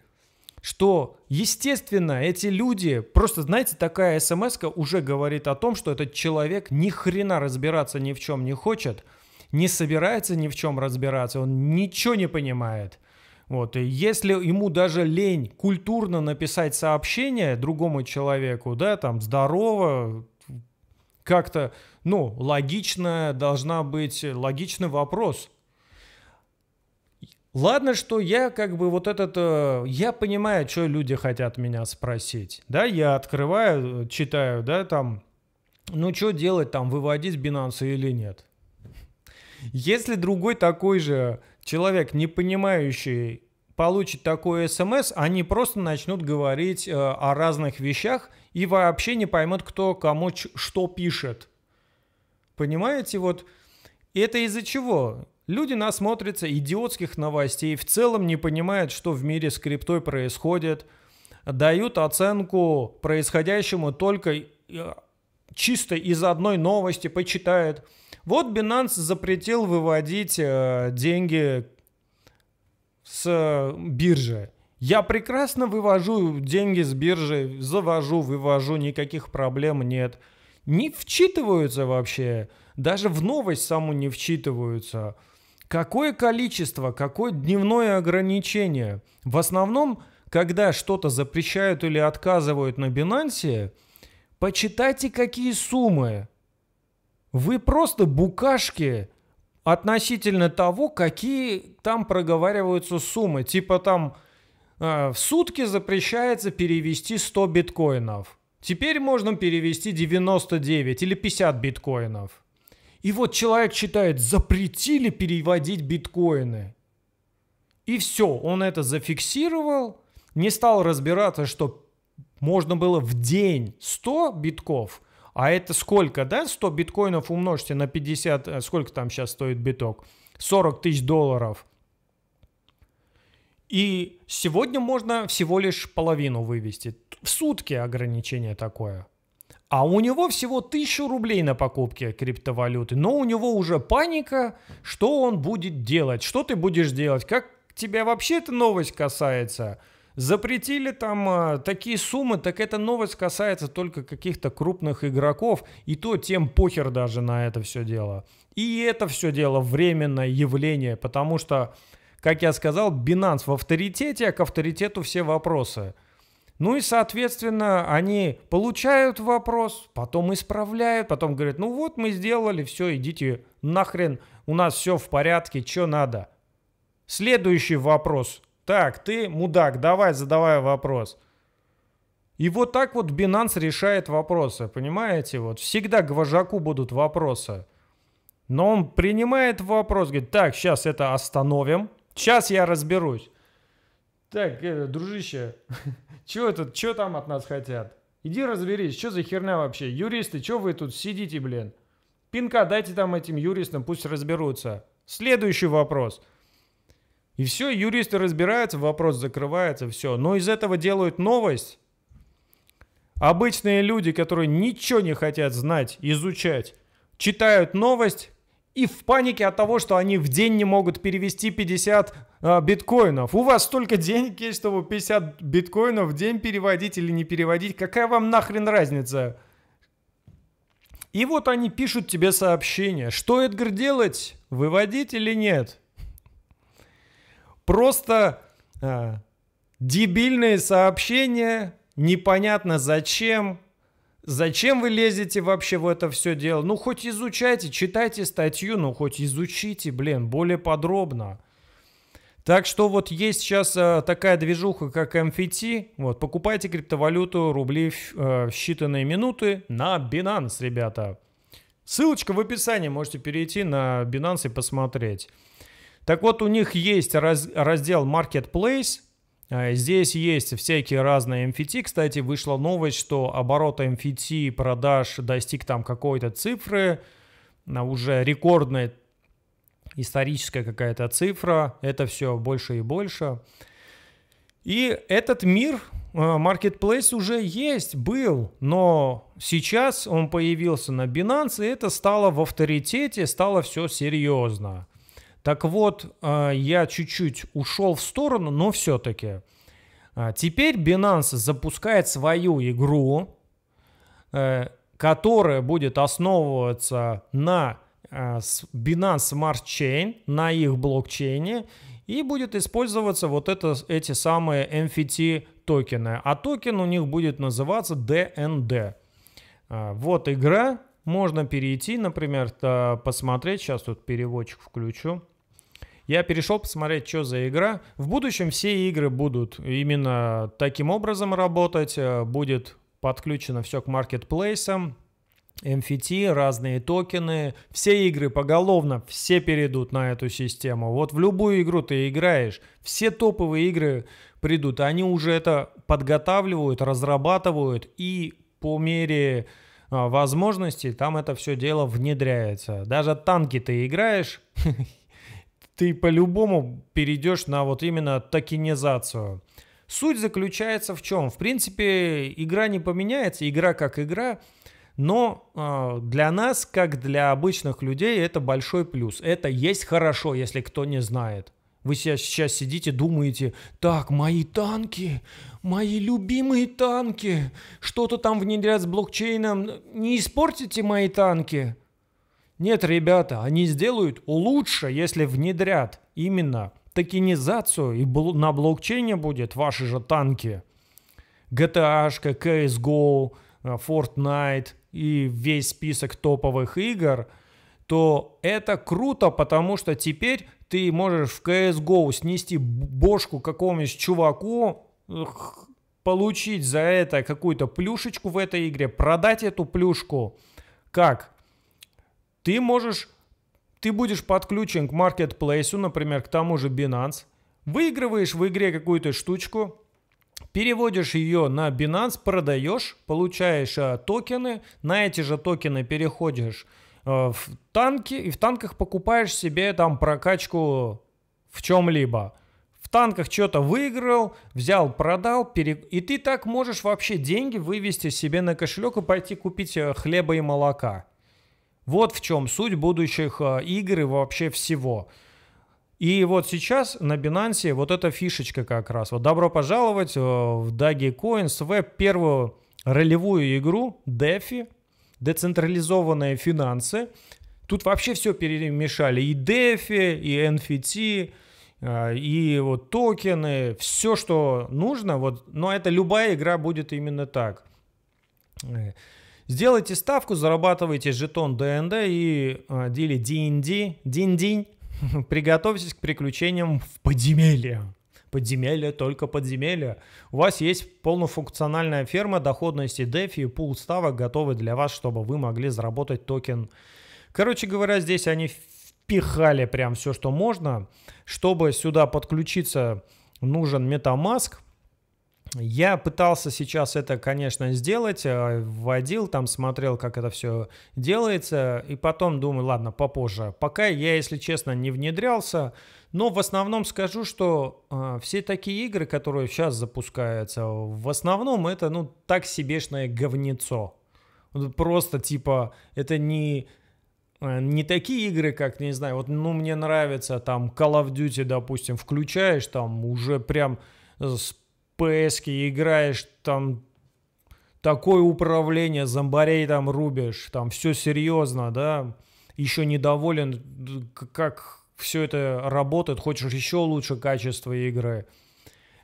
что, естественно, эти люди, просто, знаете, такая смс уже говорит о том, что этот человек ни хрена разбираться ни в чем не хочет, не собирается ни в чем разбираться, он ничего не понимает. Вот, и если ему даже лень культурно написать сообщение другому человеку, да, там, здорово, как-то, ну, логично должна быть, логичный вопрос – Ладно, что я как бы вот этот... Э, я понимаю, что люди хотят меня спросить. Да, я открываю, э, читаю, да, там... Ну, что делать там, выводить Binance или нет? Если другой такой же человек, не понимающий, получит такой смс, эм они просто начнут говорить э, о разных вещах и вообще не поймут, кто кому что пишет. Понимаете, вот это из-за чего? Люди насмотрятся идиотских новостей, в целом не понимают, что в мире с криптой происходит, дают оценку происходящему только э, чисто из одной новости, почитают. Вот Binance запретил выводить э, деньги с э, биржи. Я прекрасно вывожу деньги с биржи, завожу, вывожу, никаких проблем нет. Не вчитываются вообще, даже в новость саму не вчитываются. Какое количество, какое дневное ограничение? В основном, когда что-то запрещают или отказывают на Binance, почитайте, какие суммы. Вы просто букашки относительно того, какие там проговариваются суммы. Типа там э, в сутки запрещается перевести 100 биткоинов. Теперь можно перевести 99 или 50 биткоинов. И вот человек читает, запретили переводить биткоины. И все, он это зафиксировал, не стал разбираться, что можно было в день 100 битков, а это сколько, да, 100 биткоинов умножьте на 50, э, сколько там сейчас стоит биток, 40 тысяч долларов. И сегодня можно всего лишь половину вывести. В сутки ограничение такое – а у него всего 1000 рублей на покупке криптовалюты, но у него уже паника, что он будет делать, что ты будешь делать, как тебя вообще эта новость касается. Запретили там а, такие суммы, так эта новость касается только каких-то крупных игроков, и то тем похер даже на это все дело. И это все дело временное явление, потому что, как я сказал, Binance в авторитете, а к авторитету все вопросы. Ну и, соответственно, они получают вопрос, потом исправляют, потом говорят, ну вот мы сделали, все, идите нахрен, у нас все в порядке, что надо. Следующий вопрос. Так, ты, мудак, давай задавай вопрос. И вот так вот Binance решает вопросы, понимаете? Вот всегда к вожаку будут вопросы. Но он принимает вопрос, говорит, так, сейчас это остановим, сейчас я разберусь так, это, дружище, чего это, что там от нас хотят? Иди разберись, что за херня вообще? Юристы, что вы тут сидите, блин? Пинка дайте там этим юристам, пусть разберутся. Следующий вопрос. И все, юристы разбираются, вопрос закрывается, все. Но из этого делают новость. Обычные люди, которые ничего не хотят знать, изучать, читают новость, и в панике от того, что они в день не могут перевести 50 э, а, биткоинов. У вас столько денег есть, чтобы 50 биткоинов в день переводить или не переводить. Какая вам нахрен разница? И вот они пишут тебе сообщение. Что, Эдгар, делать? Выводить или нет? Просто э, дебильные сообщения, непонятно зачем – Зачем вы лезете вообще в это все дело? Ну, хоть изучайте, читайте статью, ну, хоть изучите, блин, более подробно. Так что вот есть сейчас э, такая движуха, как MFT. Вот, покупайте криптовалюту, рубли в э, считанные минуты на Binance, ребята. Ссылочка в описании, можете перейти на Binance и посмотреть. Так вот, у них есть раз, раздел Marketplace, Э, здесь есть всякие разные MFT. Кстати, вышла новость, что оборот MFT продаж достиг там какой-то цифры, уже рекордная историческая какая-то цифра. Это все больше и больше. И этот мир э, Marketplace уже есть, был, но сейчас он появился на Binance, и это стало в авторитете, стало все серьезно. Так вот, э, я чуть-чуть ушел в сторону, но все-таки. А, теперь Binance запускает свою игру, э, которая будет основываться на э, Binance Smart Chain, на их блокчейне, и будет использоваться вот это, эти самые MFT токены. А токен у них будет называться DND. А, вот игра, можно перейти, например, посмотреть, сейчас тут переводчик включу. Я перешел посмотреть, что за игра. В будущем все игры будут именно таким образом работать. Э, будет подключено все к маркетплейсам, MFT, эм разные токены. Все игры поголовно, все перейдут на эту систему. Вот в любую игру ты играешь, все топовые игры придут. Они уже это подготавливают, разрабатывают и по мере э, возможностей там это все дело внедряется. Даже танки ты играешь, ты по-любому перейдешь на вот именно токенизацию. Суть заключается в чем? В принципе, игра не поменяется, игра как игра, но э, для нас, как для обычных людей, это большой плюс. Это есть хорошо, если кто не знает. Вы сейчас, сейчас сидите, думаете, так, мои танки, мои любимые танки, что-то там внедрят с блокчейном, не испортите мои танки. Нет, ребята, они сделают лучше, если внедрят именно токенизацию, и на блокчейне будет ваши же танки. GTA, CSGO, э, Fortnite и весь список топовых игр, то это круто, потому что теперь ты можешь в CSGO снести бошку какому-нибудь чуваку, получить за это какую-то плюшечку в этой игре, продать эту плюшку. Как? Ты можешь, ты будешь подключен к маркетплейсу, например, к тому же Binance, выигрываешь в игре какую-то штучку, переводишь ее на Binance, продаешь, получаешь а, токены, на эти же токены переходишь э, в танки и в танках покупаешь себе там прокачку в чем-либо. В танках что-то выиграл, взял, продал, пере... и ты так можешь вообще деньги вывести себе на кошелек и пойти купить э, хлеба и молока. Вот в чем суть будущих э, игр и вообще всего. И вот сейчас на Binance вот эта фишечка как раз. Вот добро пожаловать э, в Dogecoin в первую ролевую игру DeFi, децентрализованные финансы. Тут вообще все перемешали. И DeFi, и NFT, э, и вот токены, все, что нужно. Вот, но это любая игра будет именно так. Сделайте ставку, зарабатывайте жетон ДНД и дили или D&D, день-день. Приготовьтесь к приключениям в подземелье. Подземелье, только подземелье. У вас есть полнофункциональная ферма доходности DeFi и пул ставок готовы для вас, чтобы вы могли заработать токен. Короче говоря, здесь они впихали прям все, что можно. Чтобы сюда подключиться, нужен MetaMask – я пытался сейчас это, конечно, сделать, э, вводил, там смотрел, как это все делается, и потом думаю, ладно, попозже. Пока я, если честно, не внедрялся, но в основном скажу, что э, все такие игры, которые сейчас запускаются, в основном это, ну, так себешное говнецо. Просто, типа, это не э, не такие игры, как, не знаю, вот, ну, мне нравится, там, Call of Duty, допустим, включаешь, там, уже прям с FPS играешь, там такое управление, зомбарей там рубишь, там все серьезно, да, еще недоволен, как все это работает, хочешь еще лучше качество игры.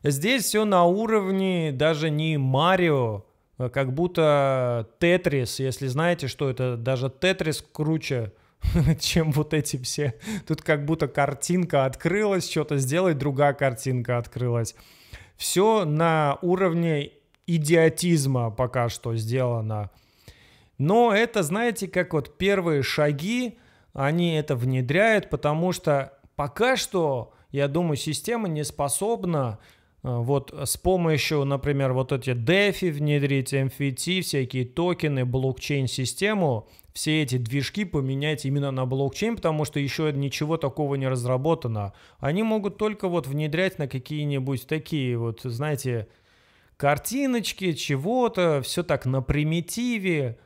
Здесь все на уровне даже не Марио, а как будто Тетрис, если знаете, что это, даже Тетрис круче, чем вот эти все. Тут как будто картинка открылась, что-то сделать, другая картинка открылась. Все на уровне идиотизма пока что сделано. Но это, знаете, как вот первые шаги, они это внедряют, потому что пока что, я думаю, система не способна Э, вот э, с помощью, например, вот эти DeFi внедрить, MFT, всякие токены, блокчейн-систему, все эти движки поменять именно на блокчейн, потому что еще ничего такого не разработано. Они могут только вот внедрять на какие-нибудь такие вот, знаете, картиночки, чего-то, все так на примитиве.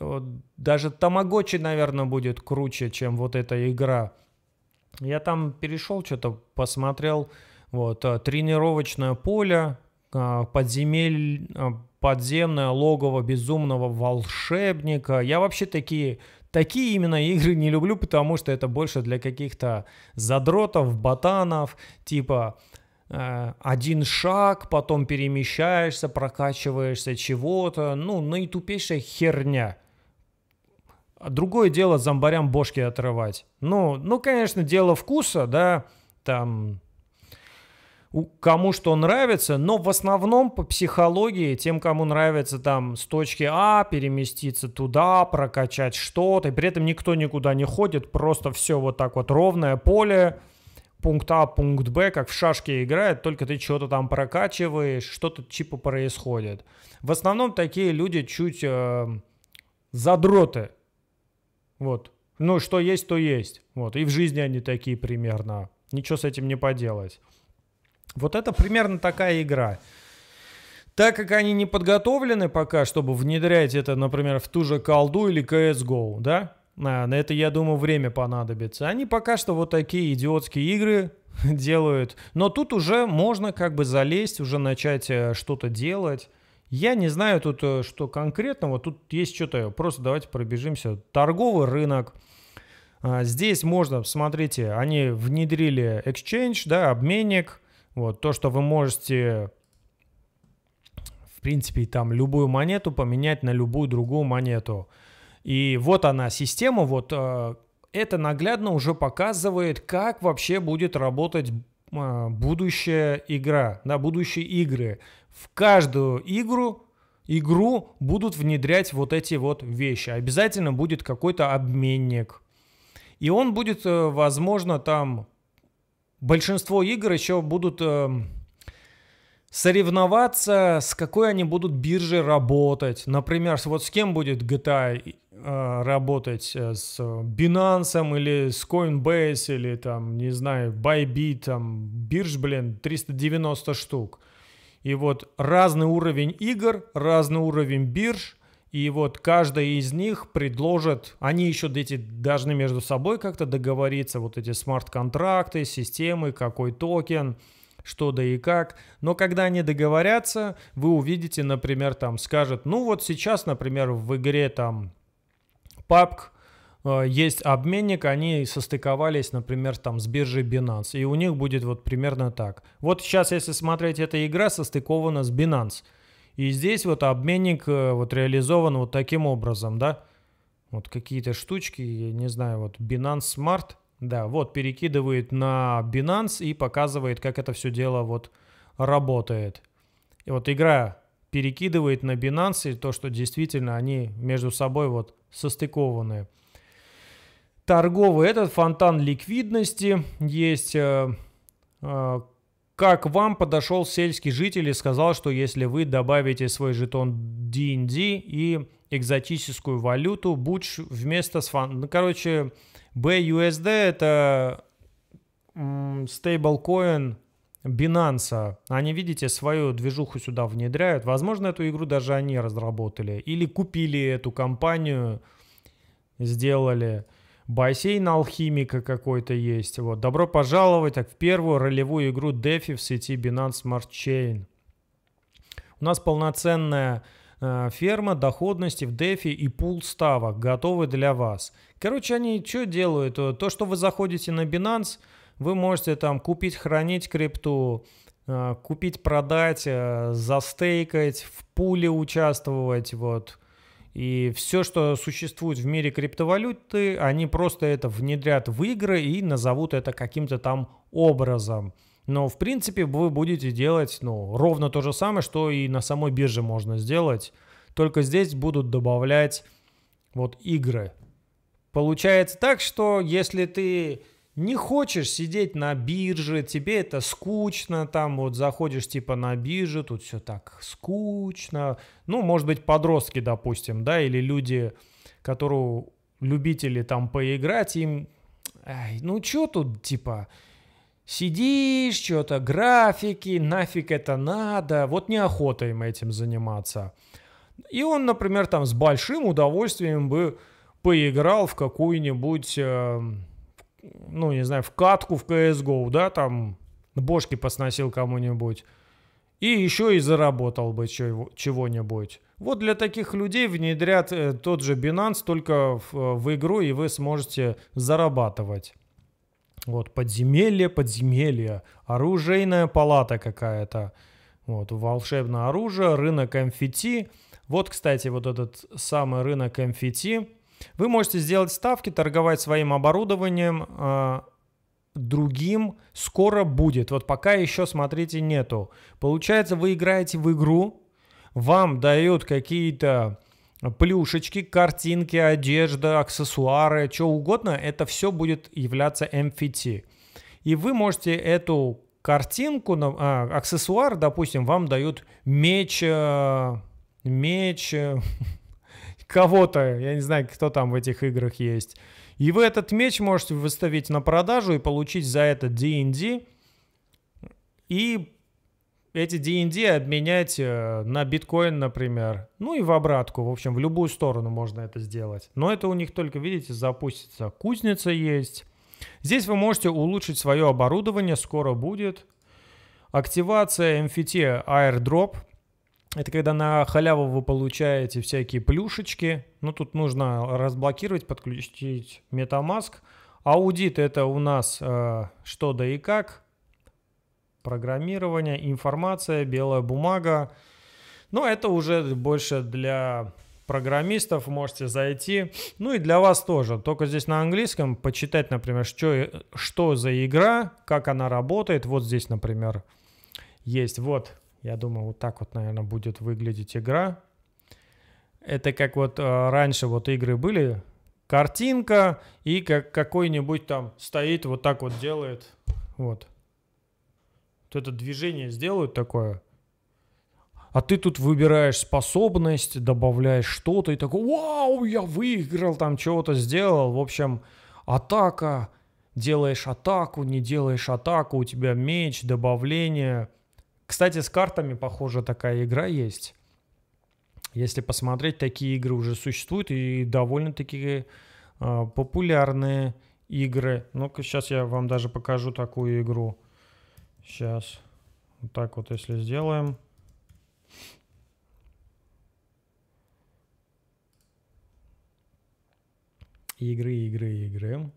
Вот даже Тамагочи, наверное, будет круче, чем вот эта игра. Я там перешел, что-то посмотрел, вот, э, тренировочное поле, э, подземель, э, подземное логово безумного волшебника. Я вообще такие, такие именно игры не люблю, потому что это больше для каких-то задротов, ботанов, типа один шаг, потом перемещаешься, прокачиваешься чего-то. Ну, наитупейшая херня. Другое дело зомбарям бошки отрывать. Ну, ну, конечно, дело вкуса, да, там кому что нравится, но в основном по психологии тем, кому нравится там с точки А переместиться туда, прокачать что-то, и при этом никто никуда не ходит, просто все вот так вот ровное поле, пункт А, пункт Б, как в шашке играет, только ты что-то там прокачиваешь, что-то типа происходит. В основном такие люди чуть э, задроты, вот. Ну, что есть, то есть. Вот. И в жизни они такие примерно. Ничего с этим не поделать. Вот это примерно такая игра. Так как они не подготовлены пока, чтобы внедрять это, например, в ту же колду или CSGO, да? На, на это, я думаю, время понадобится. Они пока что вот такие идиотские игры делают. Но тут уже можно как бы залезть, уже начать э, что-то делать. Я не знаю тут, э, что конкретного. Тут есть что-то, просто давайте пробежимся. Торговый рынок. А, здесь можно, смотрите, они внедрили exchange, да, обменник – вот, то, что вы можете, в принципе, там любую монету поменять на любую другую монету. И вот она, система, вот э, это наглядно уже показывает, как вообще будет работать э, будущая игра, да, будущие игры. В каждую игру игру будут внедрять вот эти вот вещи. Обязательно будет какой-то обменник. И он будет, э, возможно, там большинство игр еще будут эм, соревноваться, с какой они будут биржей работать. Например, вот с кем будет GTA э, работать, э, с Binance или с Coinbase или там, не знаю, Bybit, там, бирж, блин, 390 штук. И вот разный уровень игр, разный уровень бирж, и вот каждая из них предложит, они еще эти должны между собой как-то договориться, вот эти смарт-контракты, системы, какой токен, что да и как. Но когда они договорятся, вы увидите, например, там скажет, ну вот сейчас, например, в игре там PUBG, э, есть обменник, они состыковались, например, там с биржей Binance, и у них будет вот примерно так. Вот сейчас, если смотреть, эта игра состыкована с Binance – и здесь вот обменник э, вот реализован вот таким образом, да. Вот какие-то штучки, я не знаю, вот Binance Smart, да, вот перекидывает на Binance и показывает, как это все дело вот работает. И вот игра перекидывает на Binance и то, что действительно они между собой вот состыкованы. Торговый этот фонтан ликвидности есть э, э, как вам подошел сельский житель и сказал, что если вы добавите свой жетон D&D и экзотическую валюту, буч вместо сфан... Ну, короче, BUSD — это стейблкоин Binance. Они, видите, свою движуху сюда внедряют. Возможно, эту игру даже они разработали. Или купили эту компанию, сделали бассейн алхимика какой-то есть. Вот. Добро пожаловать так, в первую ролевую игру DeFi в сети Binance Smart Chain. У нас полноценная э, ферма доходности в Дефи и пул ставок готовы для вас. Короче, они что делают? То, что вы заходите на Binance, вы можете там купить, хранить крипту, э, купить, продать, э, застейкать, в пуле участвовать, вот – и все, что существует в мире криптовалюты, они просто это внедрят в игры и назовут это каким-то там образом. Но, в принципе, вы будете делать ну, ровно то же самое, что и на самой бирже можно сделать. Только здесь будут добавлять вот игры. Получается так, что если ты не хочешь сидеть на бирже, тебе это скучно, там вот заходишь типа на бирже, тут все так скучно. Ну, может быть, подростки, допустим, да, или люди, которые любители там поиграть, им, ай, ну, что тут типа, сидишь, что-то графики, нафиг это надо, вот неохота им этим заниматься. И он, например, там с большим удовольствием бы поиграл в какую-нибудь э, ну, не знаю, в катку в CSGO, да, там бошки посносил кому-нибудь. И еще и заработал бы чего-нибудь. Вот для таких людей внедрят э, тот же Binance только в, э, в игру, и вы сможете зарабатывать. Вот, подземелье, подземелье, оружейная палата какая-то. Вот, волшебное оружие, рынок амфити. Вот, кстати, вот этот самый рынок амфити – вы можете сделать ставки, торговать своим оборудованием, а, другим скоро будет. Вот пока еще, смотрите, нету. Получается, вы играете в игру, вам дают какие-то плюшечки, картинки, одежда, аксессуары, что угодно, это все будет являться MFT. Эм и вы можете эту картинку, а, аксессуар, допустим, вам дают меч, а, меч, кого-то, я не знаю, кто там в этих играх есть. И вы этот меч можете выставить на продажу и получить за это D&D. И эти D&D обменять э, на биткоин, например. Ну и в обратку. В общем, в любую сторону можно это сделать. Но это у них только, видите, запустится. Кузница есть. Здесь вы можете улучшить свое оборудование. Скоро будет. Активация MFT Airdrop. Это когда на халяву вы получаете всякие плюшечки. Ну, тут нужно разблокировать, подключить MetaMask. Аудит это у нас э, что да и как. Программирование, информация, белая бумага. Но это уже больше для программистов, можете зайти. Ну и для вас тоже. Только здесь на английском почитать, например, что, что за игра, как она работает. Вот здесь, например, есть. Вот я думаю, вот так вот, наверное, будет выглядеть игра. Это как вот э, раньше вот игры были, картинка и как какой-нибудь там стоит вот так вот делает, вот. Вот это движение сделают такое, а ты тут выбираешь способность, добавляешь что-то и такой, вау, я выиграл, там чего-то сделал. В общем, атака, делаешь атаку, не делаешь атаку, у тебя меч, добавление – кстати, с картами, похоже, такая игра есть. Если посмотреть, такие игры уже существуют и довольно-таки э, популярные игры. Ну-ка, сейчас я вам даже покажу такую игру. Сейчас. Вот так вот, если сделаем. Игры, игры, игры.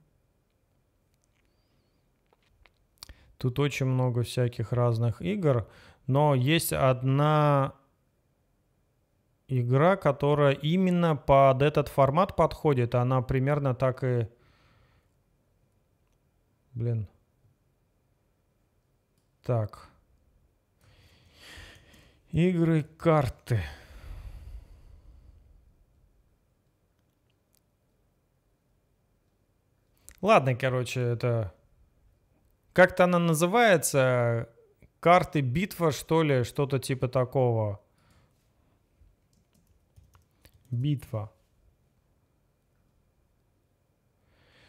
Тут очень много всяких разных игр. Но есть одна игра, которая именно под этот формат подходит. Она примерно так и... Блин. Так. Игры карты. Ладно, короче, это как-то она называется карты битва, что ли, что-то типа такого. Битва.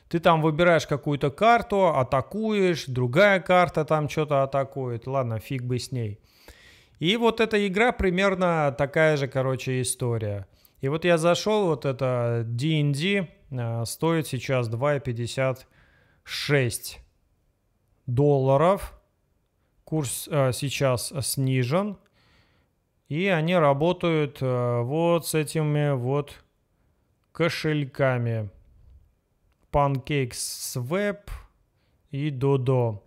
Ты там выбираешь какую-то карту, атакуешь, другая карта там что-то атакует. Ладно, фиг бы с ней. И вот эта игра примерно такая же, короче, история. И вот я зашел, вот это D&D э, стоит сейчас 2,56 долларов. Курс э, сейчас э, снижен. И они работают э, вот с этими вот кошельками. swap и Dodo.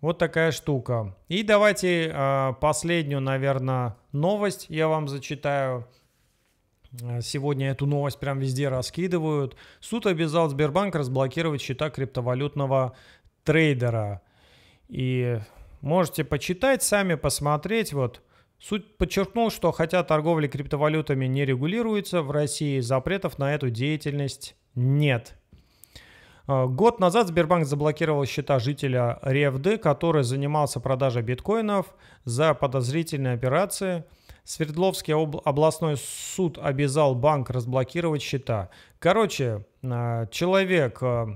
Вот такая штука. И давайте э, последнюю, наверное, новость я вам зачитаю. Э, сегодня эту новость прям везде раскидывают. Суд обязал Сбербанк разблокировать счета криптовалютного трейдера. И можете почитать сами, посмотреть. Вот Суть подчеркнул, что хотя торговля криптовалютами не регулируется, в России запретов на эту деятельность нет. А, год назад Сбербанк заблокировал счета жителя Ревды, который занимался продажей биткоинов за подозрительные операции. Свердловский областной суд обязал банк разблокировать счета. Короче, а, человек а,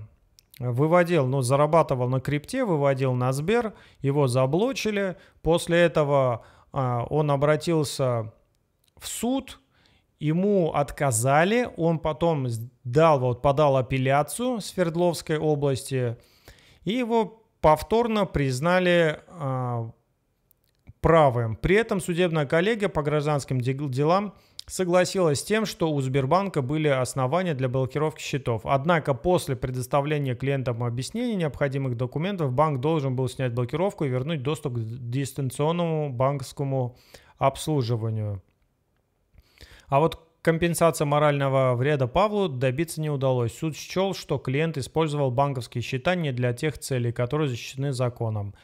выводил, ну, зарабатывал на крипте, выводил на Сбер, его заблочили. После этого а, он обратился в суд, ему отказали, он потом дал, вот, подал апелляцию Свердловской области, и его повторно признали а, правым. При этом судебная коллегия по гражданским делам – согласилась с тем, что у Сбербанка были основания для блокировки счетов. Однако после предоставления клиентам объяснений необходимых документов банк должен был снять блокировку и вернуть доступ к дистанционному банковскому обслуживанию. А вот компенсация морального вреда Павлу добиться не удалось. Суд счел, что клиент использовал банковские счета не для тех целей, которые защищены законом.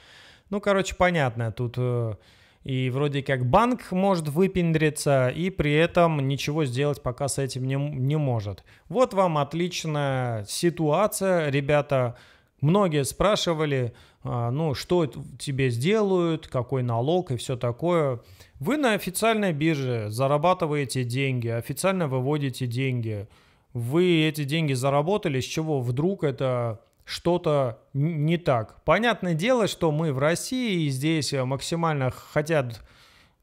Ну, короче, понятно, тут э, и вроде как банк может выпендриться и при этом ничего сделать пока с этим не, не может. Вот вам отличная ситуация, ребята. Многие спрашивали, а, ну, что тебе сделают, какой налог и все такое. Вы на официальной бирже зарабатываете деньги, официально выводите деньги. Вы эти деньги заработали, с чего вдруг это что-то не так. Понятное дело, что мы в России и здесь э, максимально хотят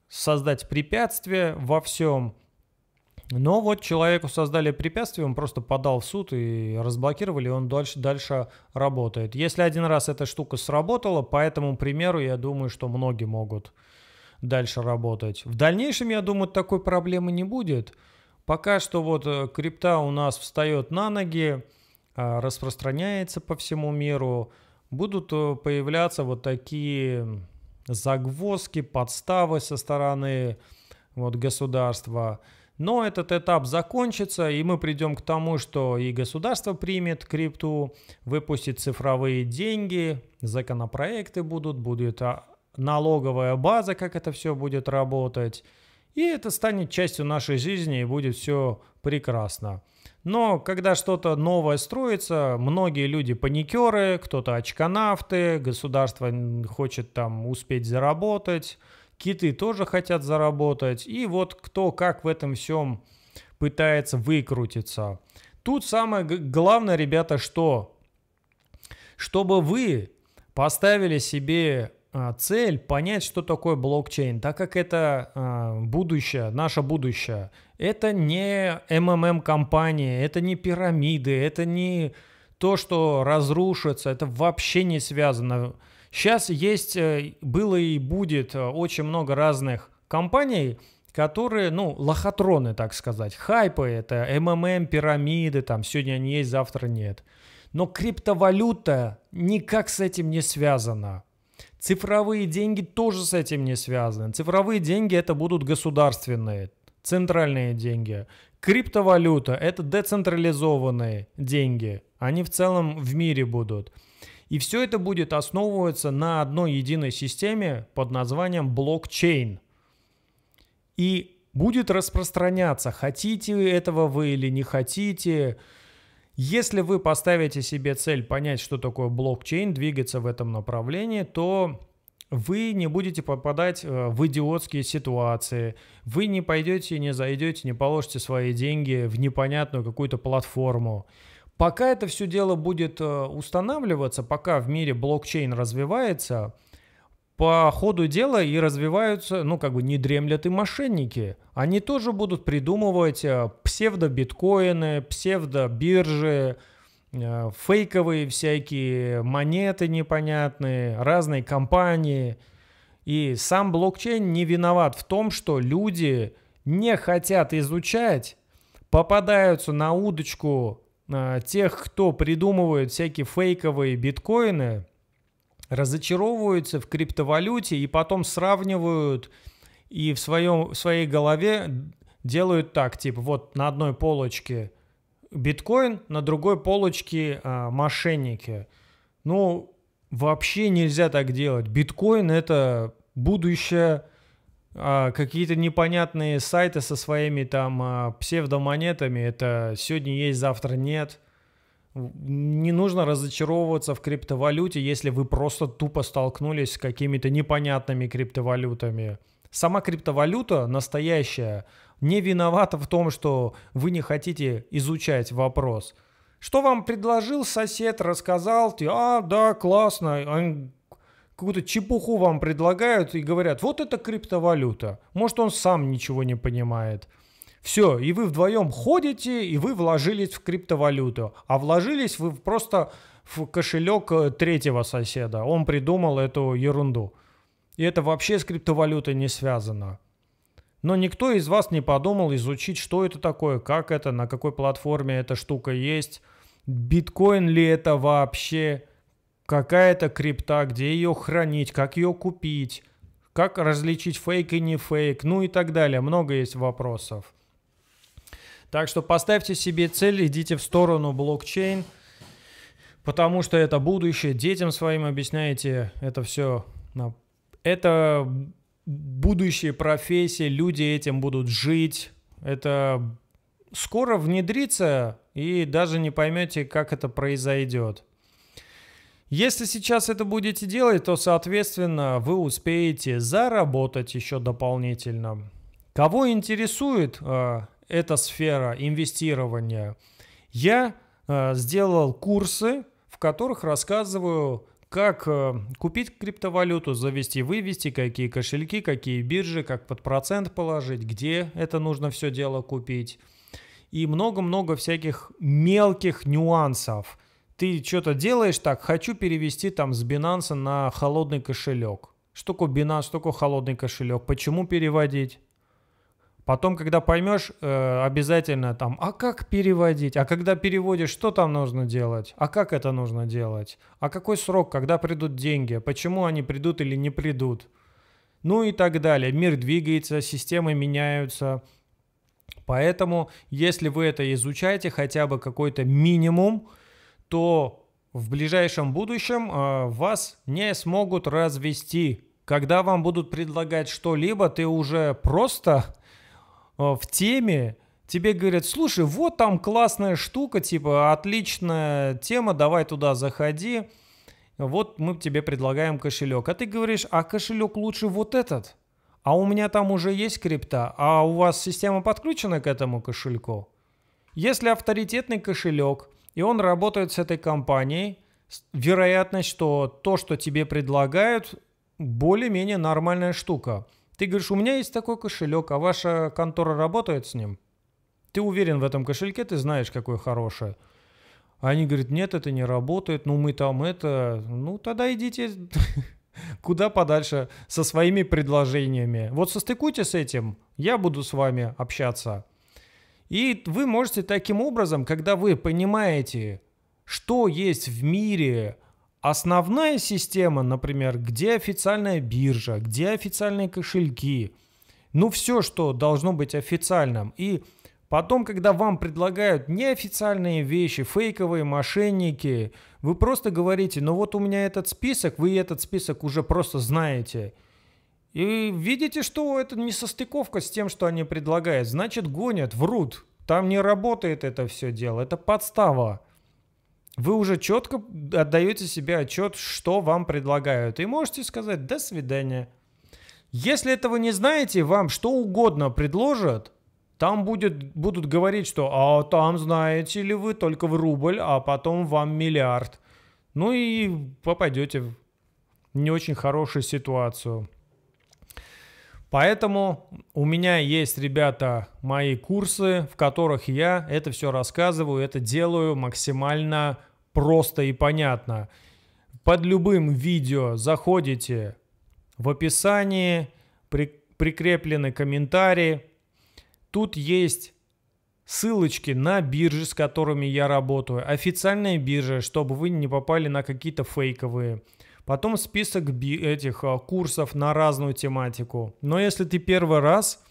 создать препятствия во всем. Но вот человеку создали препятствие, он просто подал в суд и разблокировали, и он дальше, дальше работает. Если один раз эта штука сработала, по этому примеру, я думаю, что многие могут дальше работать. В дальнейшем, я думаю, такой проблемы не будет. Пока что вот э, крипта у нас встает на ноги, а, распространяется по всему миру, будут э, появляться вот такие загвоздки, подставы со стороны вот, государства. Но этот этап закончится, и мы придем к тому, что и государство примет крипту, выпустит цифровые деньги, законопроекты будут, будет а, налоговая база, как это все будет работать. И это станет частью нашей жизни, и будет все прекрасно. Но когда что-то новое строится, многие люди паникеры, кто-то очканавты, государство хочет там успеть заработать, киты тоже хотят заработать. И вот кто как в этом всем пытается выкрутиться. Тут самое главное, ребята, что? Чтобы вы поставили себе а, цель понять, что такое блокчейн, так как это а, будущее, наше будущее – это не ммм компании это не пирамиды, это не то, что разрушится, это вообще не связано. Сейчас есть, э, было и будет э, очень много разных компаний, которые, ну, лохотроны, так сказать, хайпы, это МММ, пирамиды, там, сегодня они есть, завтра нет. Но криптовалюта никак с этим не связана. Цифровые деньги тоже с этим не связаны. Цифровые деньги это будут государственные центральные деньги. Криптовалюта – это децентрализованные деньги. Они в целом в мире будут. И все это будет основываться на одной единой системе под названием блокчейн. И будет распространяться, хотите этого вы или не хотите. Если вы поставите себе цель понять, что такое блокчейн, двигаться в этом направлении, то вы не будете попадать э, в идиотские ситуации, вы не пойдете, не зайдете, не положите свои деньги в непонятную какую-то платформу. Пока это все дело будет э, устанавливаться, пока в мире блокчейн развивается, по ходу дела и развиваются, ну как бы не дремлят и мошенники. Они тоже будут придумывать э, псевдобиткоины, псевдобиржи, Э, фейковые всякие монеты непонятные, разные компании. И сам блокчейн не виноват в том, что люди не хотят изучать, попадаются на удочку э, тех, кто придумывает всякие фейковые биткоины, разочаровываются в криптовалюте и потом сравнивают и в, своем, в своей голове делают так, типа вот на одной полочке – биткоин, на другой полочке а, мошенники. Ну, вообще нельзя так делать. Биткоин это будущее, а, какие-то непонятные сайты со своими там а, псевдомонетами. Это сегодня есть, завтра нет. Не нужно разочаровываться в криптовалюте, если вы просто тупо столкнулись с какими-то непонятными криптовалютами. Сама криптовалюта настоящая – не виновата в том, что вы не хотите изучать вопрос. Что вам предложил сосед, рассказал, ты, а, да, классно, какую-то чепуху вам предлагают и говорят, вот это криптовалюта, может он сам ничего не понимает. Все, и вы вдвоем ходите, и вы вложились в криптовалюту. А вложились вы просто в кошелек э, третьего соседа. Он придумал эту ерунду. И это вообще с криптовалютой не связано. Но никто из вас не подумал изучить, что это такое, как это, на какой платформе эта штука есть, биткоин ли это вообще, какая-то крипта, где ее хранить, как ее купить, как различить фейк и не фейк, ну и так далее. Много есть вопросов. Так что поставьте себе цель, идите в сторону блокчейн, потому что это будущее. Детям своим объясняете это все. Это будущие профессии, люди этим будут жить. Это скоро внедрится, и даже не поймете, как это произойдет. Если сейчас это будете делать, то, соответственно, вы успеете заработать еще дополнительно. Кого интересует э, эта сфера инвестирования? Я э, сделал курсы, в которых рассказываю как э, купить криптовалюту, завести, вывести, какие кошельки, какие биржи, как под процент положить, где это нужно все дело купить. И много-много всяких мелких нюансов. Ты что-то делаешь так, хочу перевести там с Binance на холодный кошелек. Что такое Binance, что такое холодный кошелек, почему переводить? Потом, когда поймешь, э, обязательно там, а как переводить? А когда переводишь, что там нужно делать? А как это нужно делать? А какой срок, когда придут деньги? Почему они придут или не придут? Ну и так далее. Мир двигается, системы меняются. Поэтому, если вы это изучаете, хотя бы какой-то минимум, то в ближайшем будущем э, вас не смогут развести. Когда вам будут предлагать что-либо, ты уже просто Э, в теме, тебе говорят, слушай, вот там классная штука, типа, отличная тема, давай туда заходи, вот мы тебе предлагаем кошелек. А ты говоришь, а кошелек лучше вот этот, а у меня там уже есть крипта, а у вас система подключена к этому кошельку. Если авторитетный кошелек, и он работает с этой компанией, вероятность, что то, что тебе предлагают, более-менее нормальная штука. Ты говоришь, у меня есть такой кошелек, а ваша контора работает с ним? Ты уверен в этом кошельке, ты знаешь, какое хорошее. А они говорят, нет, это не работает, ну мы там это, ну тогда идите куда подальше со своими предложениями. Вот состыкуйте с этим, я буду с вами общаться. И вы можете таким образом, когда вы понимаете, что есть в мире, Основная система, например, где официальная биржа, где официальные кошельки, ну все, что должно быть официальным. И потом, когда вам предлагают неофициальные вещи, фейковые мошенники, вы просто говорите, ну вот у меня этот список, вы этот список уже просто знаете. И видите, что это не состыковка с тем, что они предлагают. Значит, гонят, врут. Там не работает это все дело, это подстава вы уже четко отдаете себе отчет, что вам предлагают, и можете сказать «до свидания». Если этого не знаете, вам что угодно предложат, там будет, будут говорить, что «а там знаете ли вы только в рубль, а потом вам миллиард». Ну и попадете в не очень хорошую ситуацию. Поэтому у меня есть, ребята, мои курсы, в которых я это все рассказываю, это делаю максимально просто и понятно. Под любым видео заходите в описании, при, прикреплены комментарии. Тут есть ссылочки на биржи, с которыми я работаю, официальные биржи, чтобы вы не попали на какие-то фейковые Потом список этих а, курсов на разную тематику. Но если ты первый раз,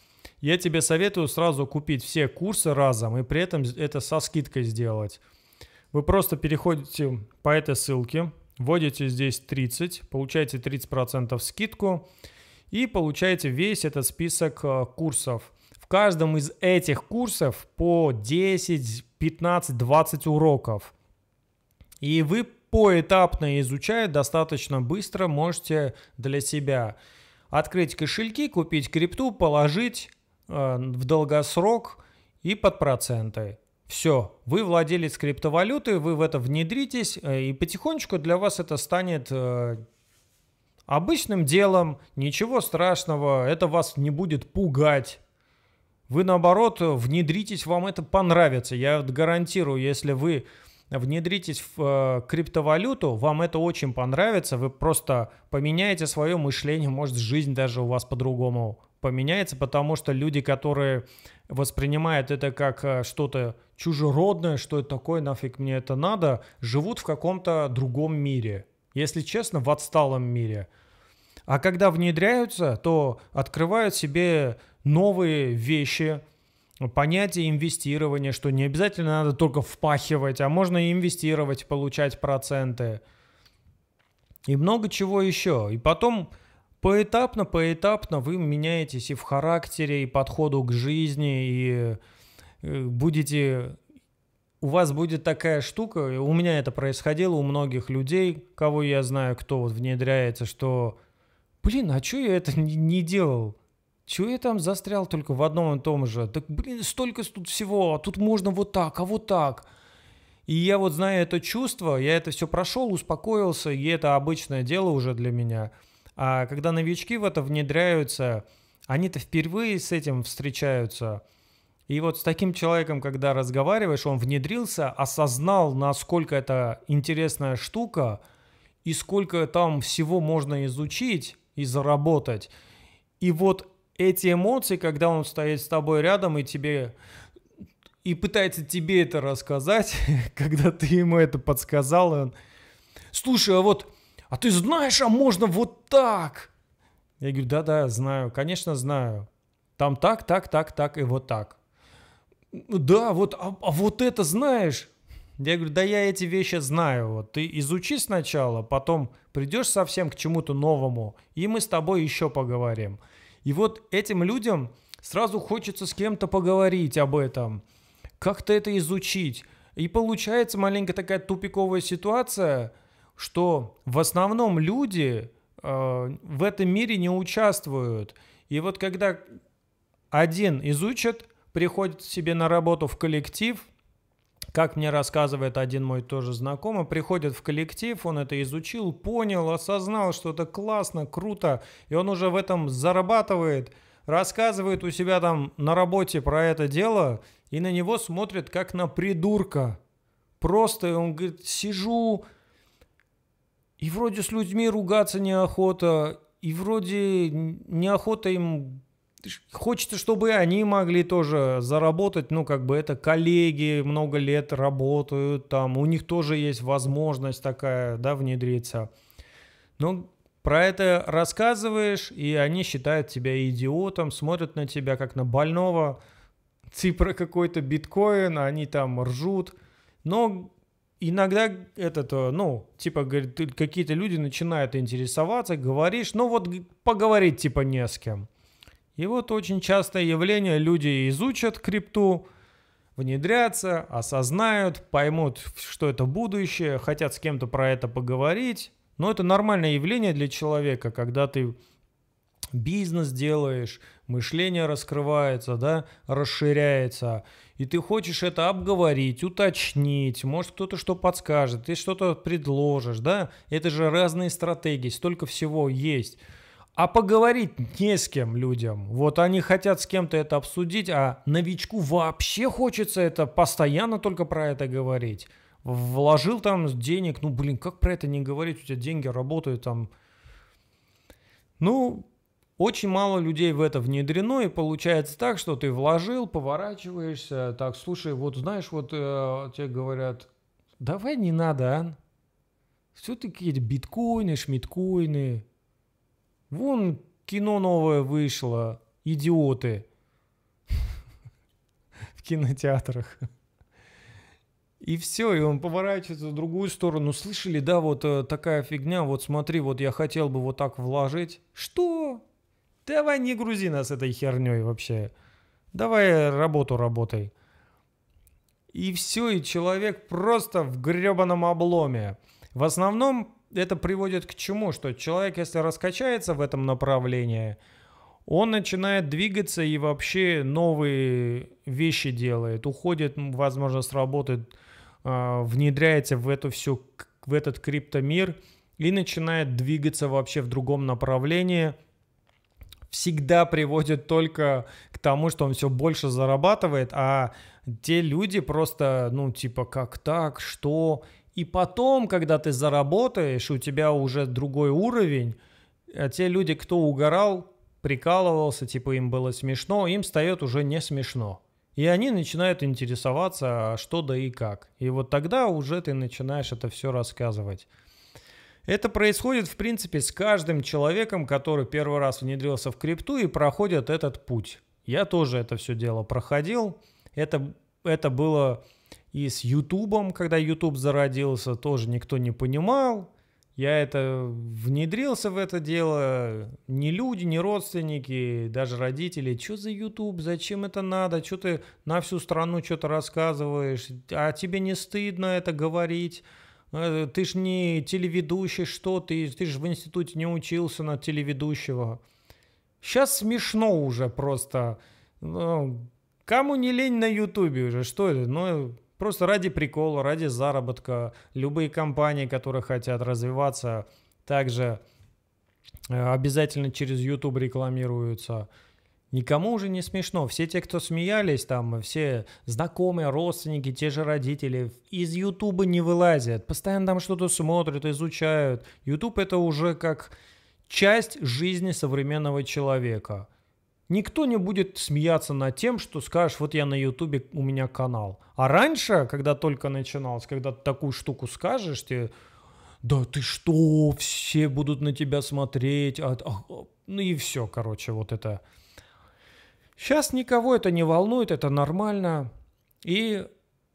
я тебе советую сразу купить все курсы разом и при этом это со скидкой сделать. Вы просто переходите по этой ссылке, вводите здесь 30, получаете 30% скидку и получаете весь этот список а, курсов. В каждом из этих курсов по 10, 15, 20 уроков. И вы поэтапно изучая, достаточно быстро можете для себя открыть кошельки, купить крипту, положить э, в долгосрок и под проценты. Все, вы владелец криптовалюты, вы в это внедритесь, э, и потихонечку для вас это станет э, обычным делом, ничего страшного, это вас не будет пугать. Вы наоборот внедритесь, вам это понравится. Я гарантирую, если вы внедритесь в э, криптовалюту, вам это очень понравится, вы просто поменяете свое мышление, может жизнь даже у вас по-другому поменяется, потому что люди, которые воспринимают это как э, что-то чужеродное, что это такое, нафиг мне это надо, живут в каком-то другом мире. Если честно, в отсталом мире. А когда внедряются, то открывают себе новые вещи – ну, понятие инвестирования, что не обязательно надо только впахивать, а можно и инвестировать, получать проценты. И много чего еще. И потом поэтапно, поэтапно вы меняетесь и в характере, и подходу к жизни, и э, будете... У вас будет такая штука, у меня это происходило, у многих людей, кого я знаю, кто вот внедряется, что, блин, а что я это не делал? Чего я там застрял только в одном и том же? Так, блин, столько тут всего, а тут можно вот так, а вот так. И я вот знаю это чувство, я это все прошел, успокоился, и это обычное дело уже для меня. А когда новички в это внедряются, они-то впервые с этим встречаются. И вот с таким человеком, когда разговариваешь, он внедрился, осознал, насколько это интересная штука, и сколько там всего можно изучить и заработать. И вот эти эмоции, когда он стоит с тобой рядом и тебе и пытается тебе это рассказать, когда ты ему это подсказал, и он, слушай, а вот, а ты знаешь, а можно вот так? Я говорю, да-да, знаю, конечно, знаю. Там так, так, так, так и вот так. Да, вот, а, а вот это знаешь? Я говорю, да я эти вещи знаю. Вот ты изучи сначала, потом придешь совсем к чему-то новому, и мы с тобой еще поговорим. И вот этим людям сразу хочется с кем-то поговорить об этом, как-то это изучить. И получается маленькая такая тупиковая ситуация, что в основном люди э, в этом мире не участвуют. И вот когда один изучит, приходит себе на работу в коллектив – как мне рассказывает один мой тоже знакомый, приходит в коллектив, он это изучил, понял, осознал, что это классно, круто, и он уже в этом зарабатывает, рассказывает у себя там на работе про это дело, и на него смотрят как на придурка. Просто он говорит, сижу, и вроде с людьми ругаться неохота, и вроде неохота им Хочется, чтобы они могли тоже заработать, ну, как бы это коллеги много лет работают, там, у них тоже есть возможность такая, да, внедриться. Но ну, про это рассказываешь, и они считают тебя идиотом, смотрят на тебя как на больного, ты типа про какой-то биткоин, они там ржут. Но иногда этот, ну, типа, какие-то люди начинают интересоваться, говоришь, ну вот поговорить типа не с кем. И вот очень частое явление, люди изучат крипту, внедрятся, осознают, поймут, что это будущее, хотят с кем-то про это поговорить. Но это нормальное явление для человека, когда ты бизнес делаешь, мышление раскрывается, да, расширяется, и ты хочешь это обговорить, уточнить, может кто-то что подскажет, ты что-то предложишь, да, это же разные стратегии, столько всего есть а поговорить не с кем людям. Вот они хотят с кем-то это обсудить, а новичку вообще хочется это постоянно только про это говорить. Вложил там денег, ну блин, как про это не говорить, у тебя деньги работают там. Ну, очень мало людей в это внедрено, и получается так, что ты вложил, поворачиваешься, так, слушай, вот знаешь, вот э, тебе говорят, давай не надо, а? Все-таки биткоины, шмиткоины, Вон кино новое вышло, идиоты в кинотеатрах. И все, и он поворачивается в другую сторону. Слышали, да, вот э, такая фигня, вот смотри, вот я хотел бы вот так вложить. Что? Давай не грузи нас этой херней вообще. Давай работу работай. И все, и человек просто в гребаном обломе. В основном это приводит к чему? Что человек, если раскачается в этом направлении, он начинает двигаться и вообще новые вещи делает, уходит, возможно, с работы, а, внедряется в эту всю, в этот криптомир и начинает двигаться вообще в другом направлении. Всегда приводит только к тому, что он все больше зарабатывает, а те люди просто, ну, типа, как так, что, и потом, когда ты заработаешь, у тебя уже другой уровень, а те люди, кто угорал, прикалывался, типа им было смешно, им встает уже не смешно. И они начинают интересоваться, а что да и как. И вот тогда уже ты начинаешь это все рассказывать. Это происходит, в принципе, с каждым человеком, который первый раз внедрился в крипту и проходит этот путь. Я тоже это все дело проходил. Это, это было и с Ютубом, когда Ютуб зародился, тоже никто не понимал. Я это внедрился в это дело. Ни люди, ни родственники, даже родители. Что за YouTube? Зачем это надо? Что ты на всю страну что-то рассказываешь? А тебе не стыдно это говорить? Э, ты ж не телеведущий, что ты? Ты же в институте не учился на телеведущего. Сейчас смешно уже просто. Ну, кому не лень на Ютубе уже, что это? Ну, Просто ради прикола, ради заработка. Любые компании, которые хотят развиваться, также э, обязательно через YouTube рекламируются. Никому уже не смешно. Все те, кто смеялись, там все знакомые, родственники, те же родители, из Ютуба не вылазят. Постоянно там что-то смотрят, изучают. Ютуб это уже как часть жизни современного человека. Никто не будет смеяться над тем, что скажешь, вот я на Ютубе, у меня канал. А раньше, когда только начиналось, когда такую штуку скажешь, ты, да ты что, все будут на тебя смотреть, а, а, ну и все, короче, вот это. Сейчас никого это не волнует, это нормально. И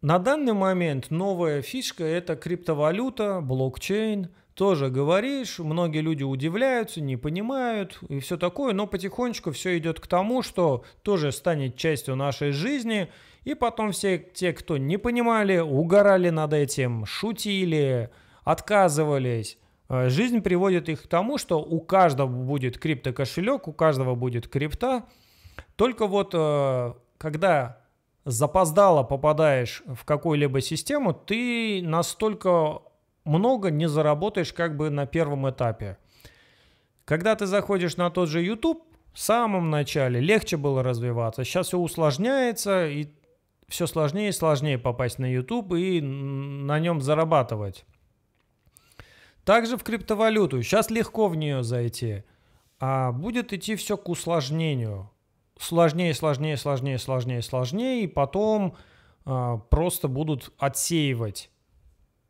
на данный момент новая фишка – это криптовалюта, блокчейн – тоже говоришь, многие люди удивляются, не понимают и все такое, но потихонечку все идет к тому, что тоже станет частью нашей жизни, и потом все те, кто не понимали, угорали над этим, шутили, отказывались. Э, жизнь приводит их к тому, что у каждого будет криптокошелек, у каждого будет крипта. Только вот э, когда запоздало попадаешь в какую-либо систему, ты настолько много не заработаешь как бы на первом этапе. Когда ты заходишь на тот же YouTube, в самом начале легче было развиваться. Сейчас все усложняется, и все сложнее и сложнее попасть на YouTube и на нем зарабатывать. Также в криптовалюту. Сейчас легко в нее зайти, а будет идти все к усложнению. Сложнее, сложнее, сложнее, сложнее, сложнее, и потом э, просто будут отсеивать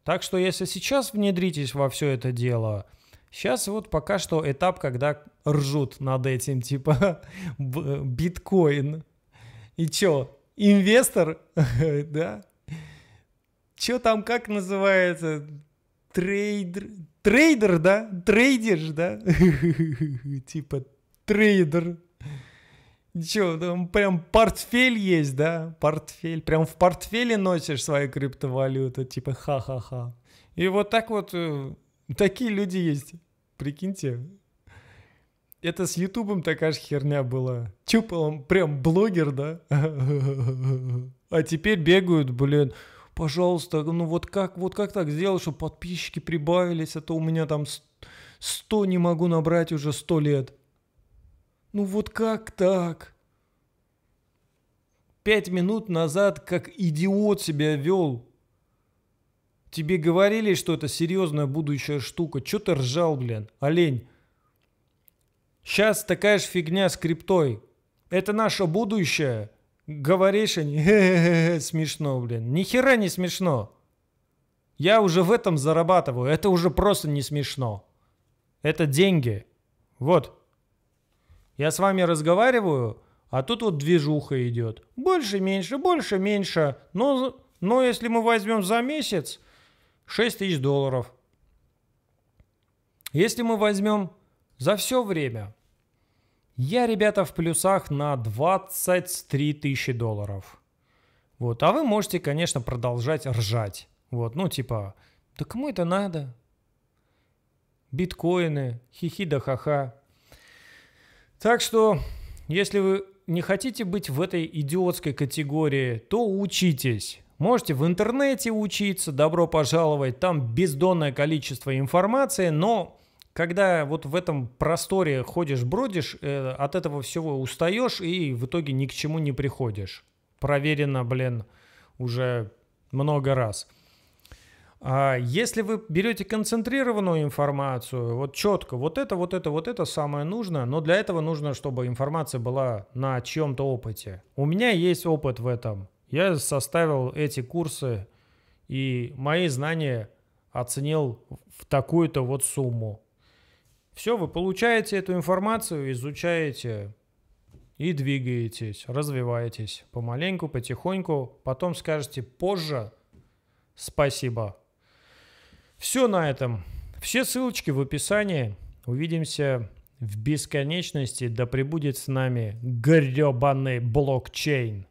так что если сейчас внедритесь во все это дело, сейчас вот пока что этап, когда ржут над этим, типа биткоин. И чё, инвестор, да? Чё там, как называется? Трейдер, трейдер, да? Трейдер, да? Типа трейдер, Че, там прям портфель есть, да? Портфель. Прям в портфеле носишь свои криптовалюты, типа ха-ха-ха. И вот так вот, э, такие люди есть. Прикиньте. Это с Ютубом такая же херня была. Чупал он, прям блогер, да? А теперь бегают, блин, пожалуйста, ну вот как, вот как так сделать, чтобы подписчики прибавились, а то у меня там 100 не могу набрать уже 100 лет. Ну вот как так? Пять минут назад как идиот себя вел. Тебе говорили, что это серьезная будущая штука. Че ты ржал, блин, олень? Сейчас такая же фигня с криптой. Это наше будущее. Говоришь они, смешно, блин. Ни хера не смешно. Я уже в этом зарабатываю. Это уже просто не смешно. Это деньги. Вот. Я с вами разговариваю, а тут вот движуха идет. Больше, меньше, больше, меньше. Но, но если мы возьмем за месяц 6 тысяч долларов. Если мы возьмем за все время, я, ребята, в плюсах на 23 тысячи долларов. Вот, а вы можете, конечно, продолжать ржать. Вот, ну типа, да кому это надо? Биткоины, хихи да ха-ха. Так что, если вы не хотите быть в этой идиотской категории, то учитесь. Можете в интернете учиться, добро пожаловать, там бездонное количество информации, но когда вот в этом просторе ходишь, бродишь, э, от этого всего устаешь и в итоге ни к чему не приходишь. Проверено, блин, уже много раз. А если вы берете концентрированную информацию, вот четко, вот это, вот это, вот это самое нужно, но для этого нужно, чтобы информация была на чьем-то опыте. У меня есть опыт в этом. Я составил эти курсы, и мои знания оценил в такую-то вот сумму. Все, вы получаете эту информацию, изучаете и двигаетесь, развиваетесь помаленьку, потихоньку. Потом скажете позже спасибо. Все на этом. Все ссылочки в описании. Увидимся в бесконечности. Да пребудет с нами гребаный блокчейн.